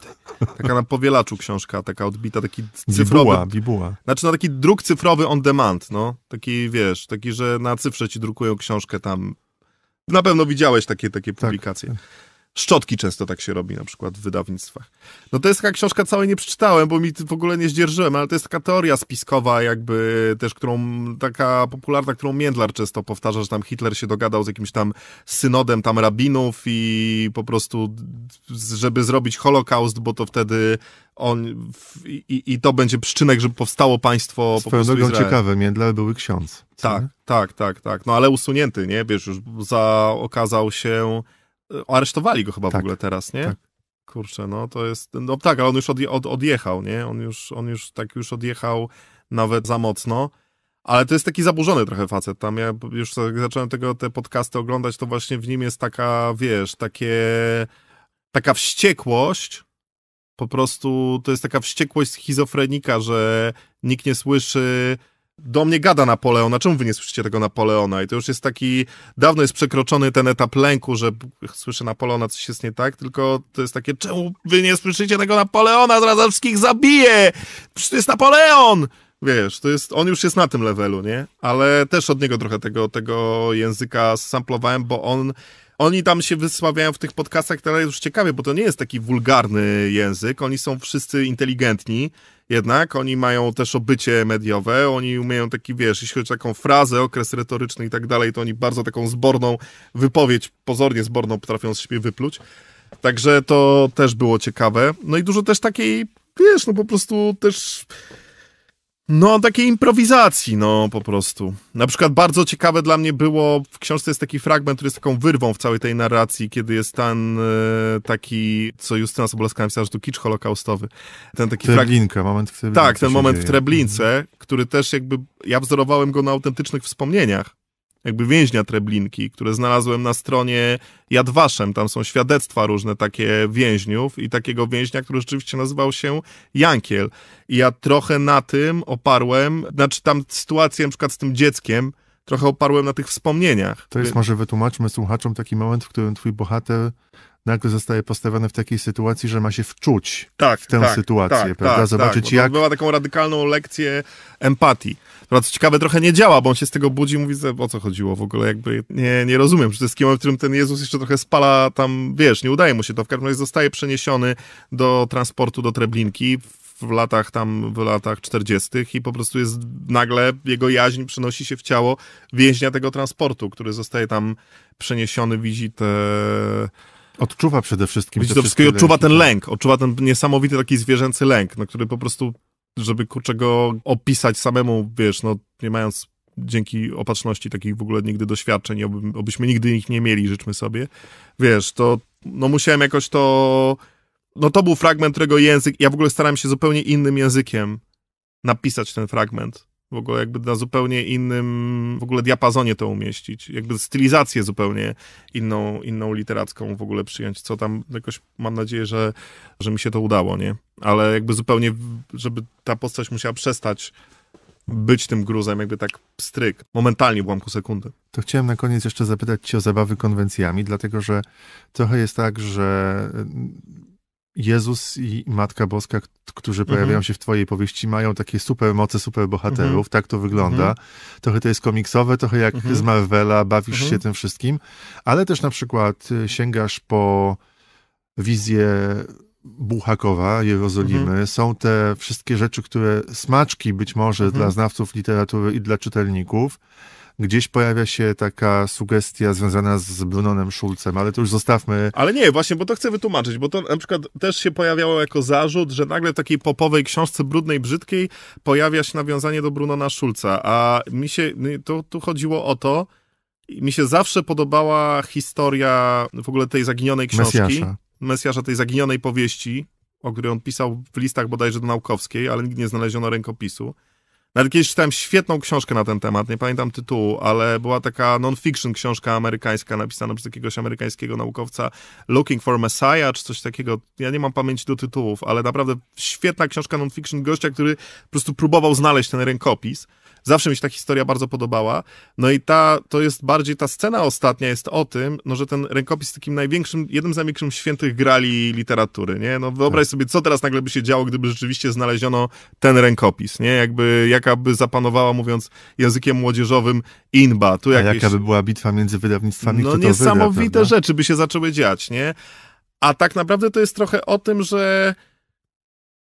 Taka na powielaczu książka, taka odbita, taki cyfrowy. Bibuła, bibuła. Znaczy na taki druk cyfrowy on demand, no. Taki, wiesz, taki, że na cyfrze ci drukują książkę tam na pewno widziałeś takie, takie tak. publikacje. Tak. Szczotki często tak się robi na przykład w wydawnictwach. No to jest taka książka, całej nie przeczytałem, bo mi w ogóle nie zdzierżyłem, ale to jest taka teoria spiskowa jakby też, którą taka popularna, którą Międlar często powtarza, że tam Hitler się dogadał z jakimś tam synodem tam rabinów i po prostu żeby zrobić Holokaust, bo to wtedy on i, i to będzie przyczynek, żeby powstało państwo Swoją po drogą ciekawe, Międlar były ksiądz. Tak, tak, tak, tak. No ale usunięty, nie? Wiesz, już za, okazał się E, aresztowali go chyba tak, w ogóle teraz, nie? Tak. Kurczę, no to jest, no tak, ale on już od, odjechał, nie? On już, on już tak już odjechał nawet za mocno. Ale to jest taki zaburzony trochę facet. Tam ja już zacząłem tego, te podcasty oglądać, to właśnie w nim jest taka, wiesz, takie, taka wściekłość. Po prostu to jest taka wściekłość schizofrenika, że nikt nie słyszy, do mnie gada Napoleon, a czemu wy nie słyszycie tego Napoleona? I to już jest taki, dawno jest przekroczony ten etap lęku, że słyszę Napoleona, coś jest nie tak, tylko to jest takie, czemu wy nie słyszycie tego Napoleona, zaraz wszystkich zabije! Przecież to jest Napoleon! Wiesz, to jest, on już jest na tym levelu, nie? Ale też od niego trochę tego, tego języka samplowałem, bo on oni tam się wysławiają w tych podcastach, które już ciekawie, bo to nie jest taki wulgarny język, oni są wszyscy inteligentni jednak, oni mają też obycie mediowe, oni umieją taki, wiesz, jeśli chodzi o taką frazę, okres retoryczny i tak dalej, to oni bardzo taką zborną wypowiedź, pozornie zborną potrafią z siebie wypluć. Także to też było ciekawe. No i dużo też takiej, wiesz, no po prostu też no, takiej improwizacji, no po prostu. Na przykład bardzo ciekawe dla mnie było, w książce jest taki fragment, który jest taką wyrwą w całej tej narracji, kiedy jest ten e, taki, co Justyna Sobolewska napisała, że to kicz holokaustowy. Ten taki Treblinka, frag... moment w Treblince. Tak, ten moment dzieje. w Treblince, mhm. który też jakby, ja wzorowałem go na autentycznych wspomnieniach jakby więźnia Treblinki, które znalazłem na stronie Jadwaszem. Tam są świadectwa różne takie więźniów i takiego więźnia, który rzeczywiście nazywał się Jankiel. I ja trochę na tym oparłem, znaczy tam sytuację na przykład z tym dzieckiem, trochę oparłem na tych wspomnieniach. To jest może wytłumaczmy słuchaczom taki moment, w którym twój bohater nagle zostaje postawiony w takiej sytuacji, że ma się wczuć tak, w tę tak, sytuację, tak, prawda? Tak, tak Zobaczyć tak. jak... Była taką radykalną lekcję empatii. Dobra, no, co ciekawe, trochę nie działa, bo on się z tego budzi i mówi, o co chodziło w ogóle, jakby nie, nie rozumiem, że to jest w którym ten Jezus jeszcze trochę spala tam, wiesz, nie udaje mu się to, w każdym razie zostaje przeniesiony do transportu do Treblinki w latach tam, w latach 40. i po prostu jest nagle, jego jaźń przenosi się w ciało więźnia tego transportu, który zostaje tam przeniesiony, widzi te... Odczuwa przede wszystkim. Widzi to wszystko i odczuwa ten tak. lęk, odczuwa ten niesamowity taki zwierzęcy lęk, no, który po prostu żeby kurczę go opisać samemu, wiesz, no nie mając dzięki opatrzności takich w ogóle nigdy doświadczeń, oby, obyśmy nigdy ich nie mieli, życzmy sobie, wiesz, to no musiałem jakoś to... No to był fragment, którego język... Ja w ogóle starałem się zupełnie innym językiem napisać ten fragment w ogóle jakby na zupełnie innym w ogóle diapazonie to umieścić, jakby stylizację zupełnie inną, inną literacką w ogóle przyjąć, co tam jakoś mam nadzieję, że, że mi się to udało, nie? Ale jakby zupełnie, żeby ta postać musiała przestać być tym gruzem, jakby tak stryk, momentalnie w ułamku sekundy. To chciałem na koniec jeszcze zapytać cię o zabawy konwencjami, dlatego że trochę jest tak, że Jezus i Matka Boska, którzy mhm. pojawiają się w twojej powieści, mają takie super moce, super bohaterów, mhm. tak to wygląda. Mhm. Trochę to jest komiksowe, trochę jak mhm. z Marvela, bawisz mhm. się tym wszystkim, ale też na przykład y, sięgasz po wizję Buchakowa, Jerozolimy. Są te wszystkie rzeczy, które smaczki być może dla znawców literatury i dla czytelników. Gdzieś pojawia się taka sugestia związana z Brunonem Szulcem, ale to już zostawmy. Ale nie, właśnie, bo to chcę wytłumaczyć, bo to na przykład też się pojawiało jako zarzut, że nagle w takiej popowej książce brudnej, brzydkiej pojawia się nawiązanie do Brunona Szulca, a mi się, to, tu chodziło o to, mi się zawsze podobała historia w ogóle tej zaginionej książki. Mesjasza. Mesjasza, tej zaginionej powieści, o której on pisał w listach bodajże do naukowskiej, ale nigdy nie znaleziono rękopisu. Nawet kiedyś czytałem świetną książkę na ten temat, nie pamiętam tytułu, ale była taka non-fiction książka amerykańska napisana przez jakiegoś amerykańskiego naukowca Looking for Messiah, czy coś takiego. Ja nie mam pamięci do tytułów, ale naprawdę świetna książka non-fiction gościa, który po prostu próbował znaleźć ten rękopis. Zawsze mi się ta historia bardzo podobała. No i ta, to jest bardziej, ta scena ostatnia jest o tym, no, że ten rękopis takim największym, jednym z największych świętych grali literatury, nie? No wyobraź tak. sobie, co teraz nagle by się działo, gdyby rzeczywiście znaleziono ten rękopis, nie? Jakby, jaka by zapanowała, mówiąc językiem młodzieżowym, inba. Tu jakieś... A jaka by była bitwa między wydawnictwami, No niesamowite rzeczy by się zaczęły dziać, nie? A tak naprawdę to jest trochę o tym, że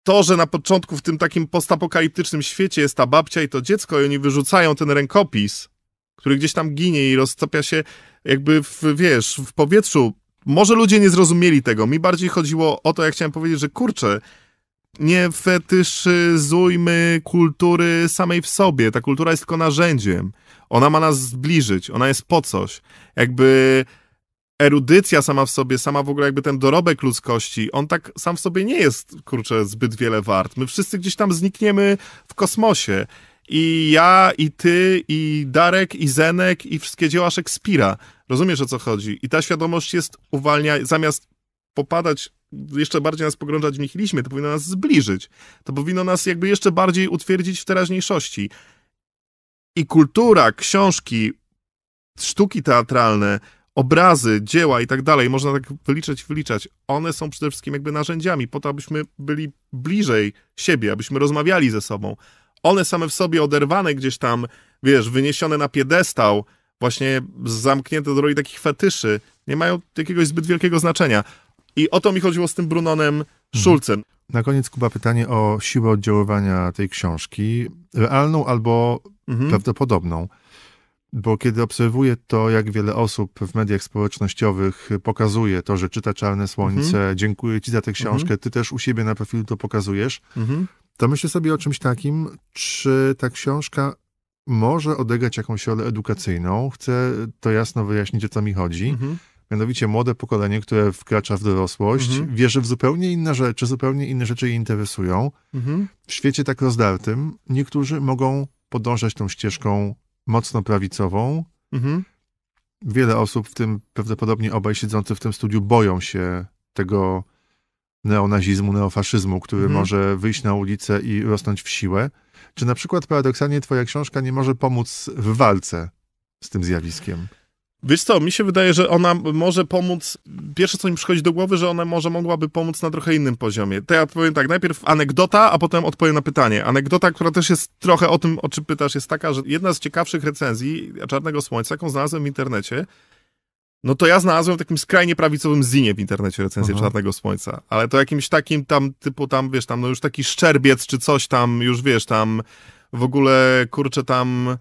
to, że na początku w tym takim postapokaliptycznym świecie jest ta babcia i to dziecko i oni wyrzucają ten rękopis, który gdzieś tam ginie i roztopia się jakby, w, wiesz, w powietrzu. Może ludzie nie zrozumieli tego. Mi bardziej chodziło o to, jak chciałem powiedzieć, że kurczę, nie fetyszyzujmy kultury samej w sobie. Ta kultura jest tylko narzędziem. Ona ma nas zbliżyć, ona jest po coś. Jakby erudycja sama w sobie, sama w ogóle jakby ten dorobek ludzkości, on tak sam w sobie nie jest, kurczę, zbyt wiele wart. My wszyscy gdzieś tam znikniemy w kosmosie. I ja, i ty, i Darek, i Zenek, i wszystkie dzieła Szekspira. Rozumiesz o co chodzi? I ta świadomość jest uwalnia, zamiast popadać, jeszcze bardziej nas pogrążać w nihilizmie, to powinno nas zbliżyć. To powinno nas jakby jeszcze bardziej utwierdzić w teraźniejszości. I kultura, książki, sztuki teatralne, obrazy, dzieła i tak dalej, można tak wyliczać, wyliczać, one są przede wszystkim jakby narzędziami po to, abyśmy byli bliżej siebie, abyśmy rozmawiali ze sobą. One same w sobie oderwane gdzieś tam, wiesz, wyniesione na piedestał, właśnie zamknięte do roli takich fetyszy, nie mają jakiegoś zbyt wielkiego znaczenia. I o to mi chodziło z tym Brunonem mhm. Szulcem. Na koniec, Kuba, pytanie o siłę oddziaływania tej książki, realną albo mhm. prawdopodobną bo kiedy obserwuję to, jak wiele osób w mediach społecznościowych pokazuje to, że czyta Czarne Słońce, mhm. dziękuję Ci za tę mhm. książkę, mhm. Ty też u siebie na profilu to pokazujesz, mhm. to myślę sobie o czymś takim, czy ta książka może odegrać jakąś rolę edukacyjną. Chcę to jasno wyjaśnić, o co mi chodzi. Mhm. Mianowicie młode pokolenie, które wkracza w dorosłość, mhm. wierzy w zupełnie inne rzeczy, zupełnie inne rzeczy je interesują. Mhm. W świecie tak rozdartym niektórzy mogą podążać tą ścieżką mocno prawicową. Mhm. Wiele osób, w tym prawdopodobnie obaj siedzący w tym studiu, boją się tego neonazizmu, neofaszyzmu, który mhm. może wyjść na ulicę i rosnąć w siłę. Czy na przykład paradoksalnie twoja książka nie może pomóc w walce z tym zjawiskiem? Wiesz co, mi się wydaje, że ona może pomóc. Pierwsze, co mi przychodzi do głowy, że ona może mogłaby pomóc na trochę innym poziomie. To ja powiem tak, najpierw anegdota, a potem odpowiem na pytanie. Anegdota, która też jest trochę o tym, o czym pytasz, jest taka, że jedna z ciekawszych recenzji Czarnego Słońca, jaką znalazłem w internecie, no to ja znalazłem w takim skrajnie prawicowym zinie w internecie recenzję Aha. Czarnego Słońca, ale to jakimś takim tam, typu tam, wiesz, tam no już taki szczerbiec czy coś tam, już wiesz, tam w ogóle, kurczę, tam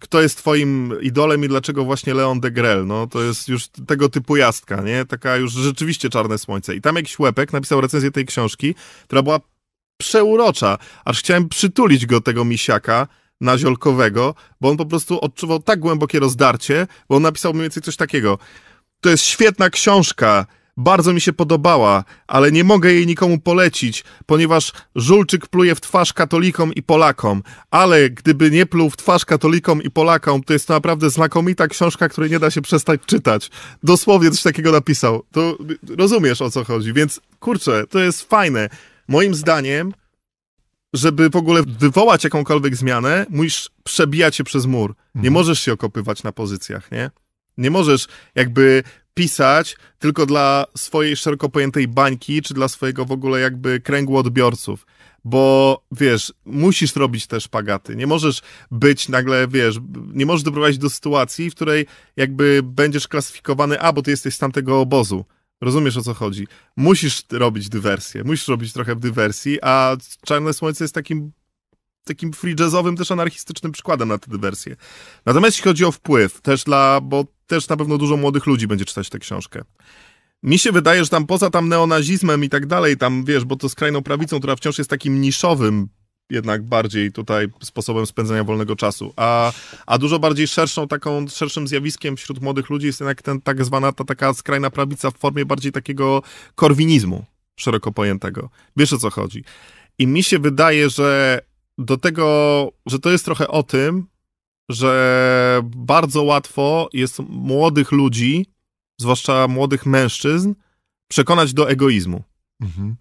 kto jest twoim idolem i dlaczego właśnie Leon de Grel. No, to jest już tego typu jastka, nie? Taka już rzeczywiście czarne słońce. I tam jakiś łepek napisał recenzję tej książki, która była przeurocza, aż chciałem przytulić go, tego misiaka, naziolkowego, bo on po prostu odczuwał tak głębokie rozdarcie, bo on napisał mniej więcej coś takiego. To jest świetna książka, bardzo mi się podobała, ale nie mogę jej nikomu polecić, ponieważ Żulczyk pluje w twarz katolikom i Polakom. Ale gdyby nie pluł w twarz katolikom i Polakom, to jest to naprawdę znakomita książka, której nie da się przestać czytać. Dosłownie coś takiego napisał. To rozumiesz o co chodzi, więc kurczę, to jest fajne. Moim zdaniem, żeby w ogóle wywołać jakąkolwiek zmianę, musisz przebijać się przez mur. Nie mhm. możesz się okopywać na pozycjach, nie? Nie możesz jakby pisać tylko dla swojej szeroko pojętej bańki, czy dla swojego w ogóle jakby kręgu odbiorców. Bo wiesz, musisz robić te szpagaty. Nie możesz być nagle, wiesz, nie możesz doprowadzić do sytuacji, w której jakby będziesz klasyfikowany, a bo ty jesteś z tamtego obozu. Rozumiesz o co chodzi. Musisz robić dywersję, musisz robić trochę dywersji, a Czarne Słońce jest takim takim free jazzowym, też anarchistycznym przykładem na te dywersje. Natomiast jeśli chodzi o wpływ, też dla, bo też na pewno dużo młodych ludzi będzie czytać tę książkę. Mi się wydaje, że tam poza tam neonazizmem i tak dalej, tam wiesz, bo to skrajną prawicą, która wciąż jest takim niszowym jednak bardziej tutaj sposobem spędzania wolnego czasu, a, a dużo bardziej szerszą taką, szerszym zjawiskiem wśród młodych ludzi jest jednak ten tak zwana ta taka skrajna prawica w formie bardziej takiego korwinizmu szeroko pojętego. Wiesz o co chodzi. I mi się wydaje, że do tego, że to jest trochę o tym, że bardzo łatwo jest młodych ludzi, zwłaszcza młodych mężczyzn, przekonać do egoizmu. Mhm.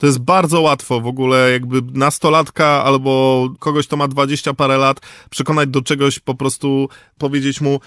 To jest bardzo łatwo w ogóle, jakby nastolatka albo kogoś, kto ma dwadzieścia parę lat, przekonać do czegoś, po prostu powiedzieć mu,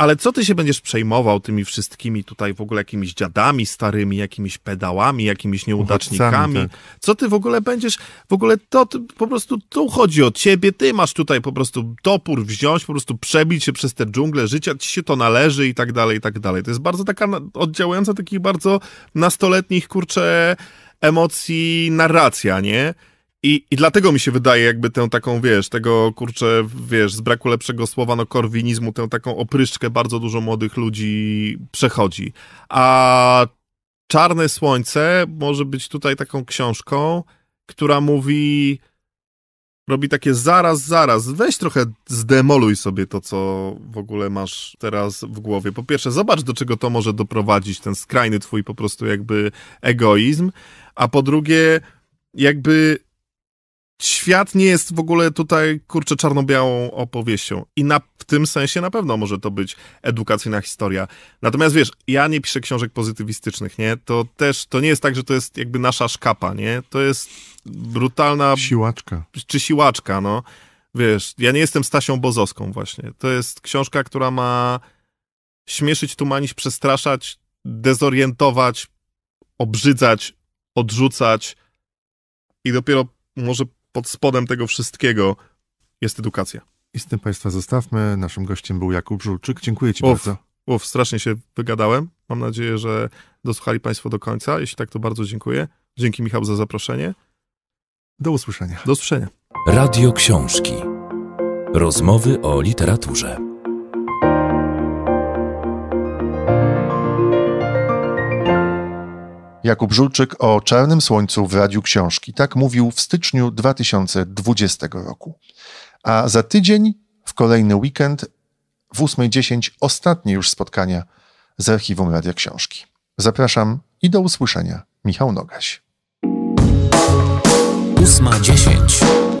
ale co ty się będziesz przejmował tymi wszystkimi tutaj w ogóle jakimiś dziadami starymi, jakimiś pedałami, jakimiś nieudacznikami? Tak. Co ty w ogóle będziesz, w ogóle to po prostu tu chodzi o ciebie, ty masz tutaj po prostu topór wziąć, po prostu przebić się przez te dżungle życia, ci się to należy i tak dalej, i tak dalej. To jest bardzo taka oddziałująca takich bardzo nastoletnich, kurczę, emocji narracja, nie? I, I dlatego mi się wydaje, jakby tę taką, wiesz, tego kurczę, wiesz, z braku lepszego słowa, no korwinizmu, tę taką opryszczkę bardzo dużo młodych ludzi przechodzi. A Czarne Słońce może być tutaj taką książką, która mówi, robi takie zaraz, zaraz, weź trochę zdemoluj sobie to, co w ogóle masz teraz w głowie. Po pierwsze, zobacz, do czego to może doprowadzić, ten skrajny twój po prostu jakby egoizm, a po drugie, jakby świat nie jest w ogóle tutaj, kurczę, czarno-białą opowieścią. I na, w tym sensie na pewno może to być edukacyjna historia. Natomiast wiesz, ja nie piszę książek pozytywistycznych, nie? To też, to nie jest tak, że to jest jakby nasza szkapa, nie? To jest brutalna... Siłaczka. Czy siłaczka, no. Wiesz, ja nie jestem Stasią Bozowską właśnie. To jest książka, która ma śmieszyć, tumanić, przestraszać, dezorientować, obrzydzać, odrzucać i dopiero może pod spodem tego wszystkiego jest edukacja. I z tym Państwa zostawmy. Naszym gościem był Jakub Żulczyk. Dziękuję Ci uf, bardzo. Uf, strasznie się wygadałem. Mam nadzieję, że dosłuchali Państwo do końca. Jeśli tak, to bardzo dziękuję. Dzięki Michał za zaproszenie. Do usłyszenia. Do usłyszenia. Radio Książki. Rozmowy o literaturze. Jakub Żulczyk o Czarnym Słońcu w Radiu Książki. Tak mówił w styczniu 2020 roku. A za tydzień, w kolejny weekend, w 8.10 ostatnie już spotkania z Archiwum Radia Książki. Zapraszam i do usłyszenia. Michał Nogaś. 8.10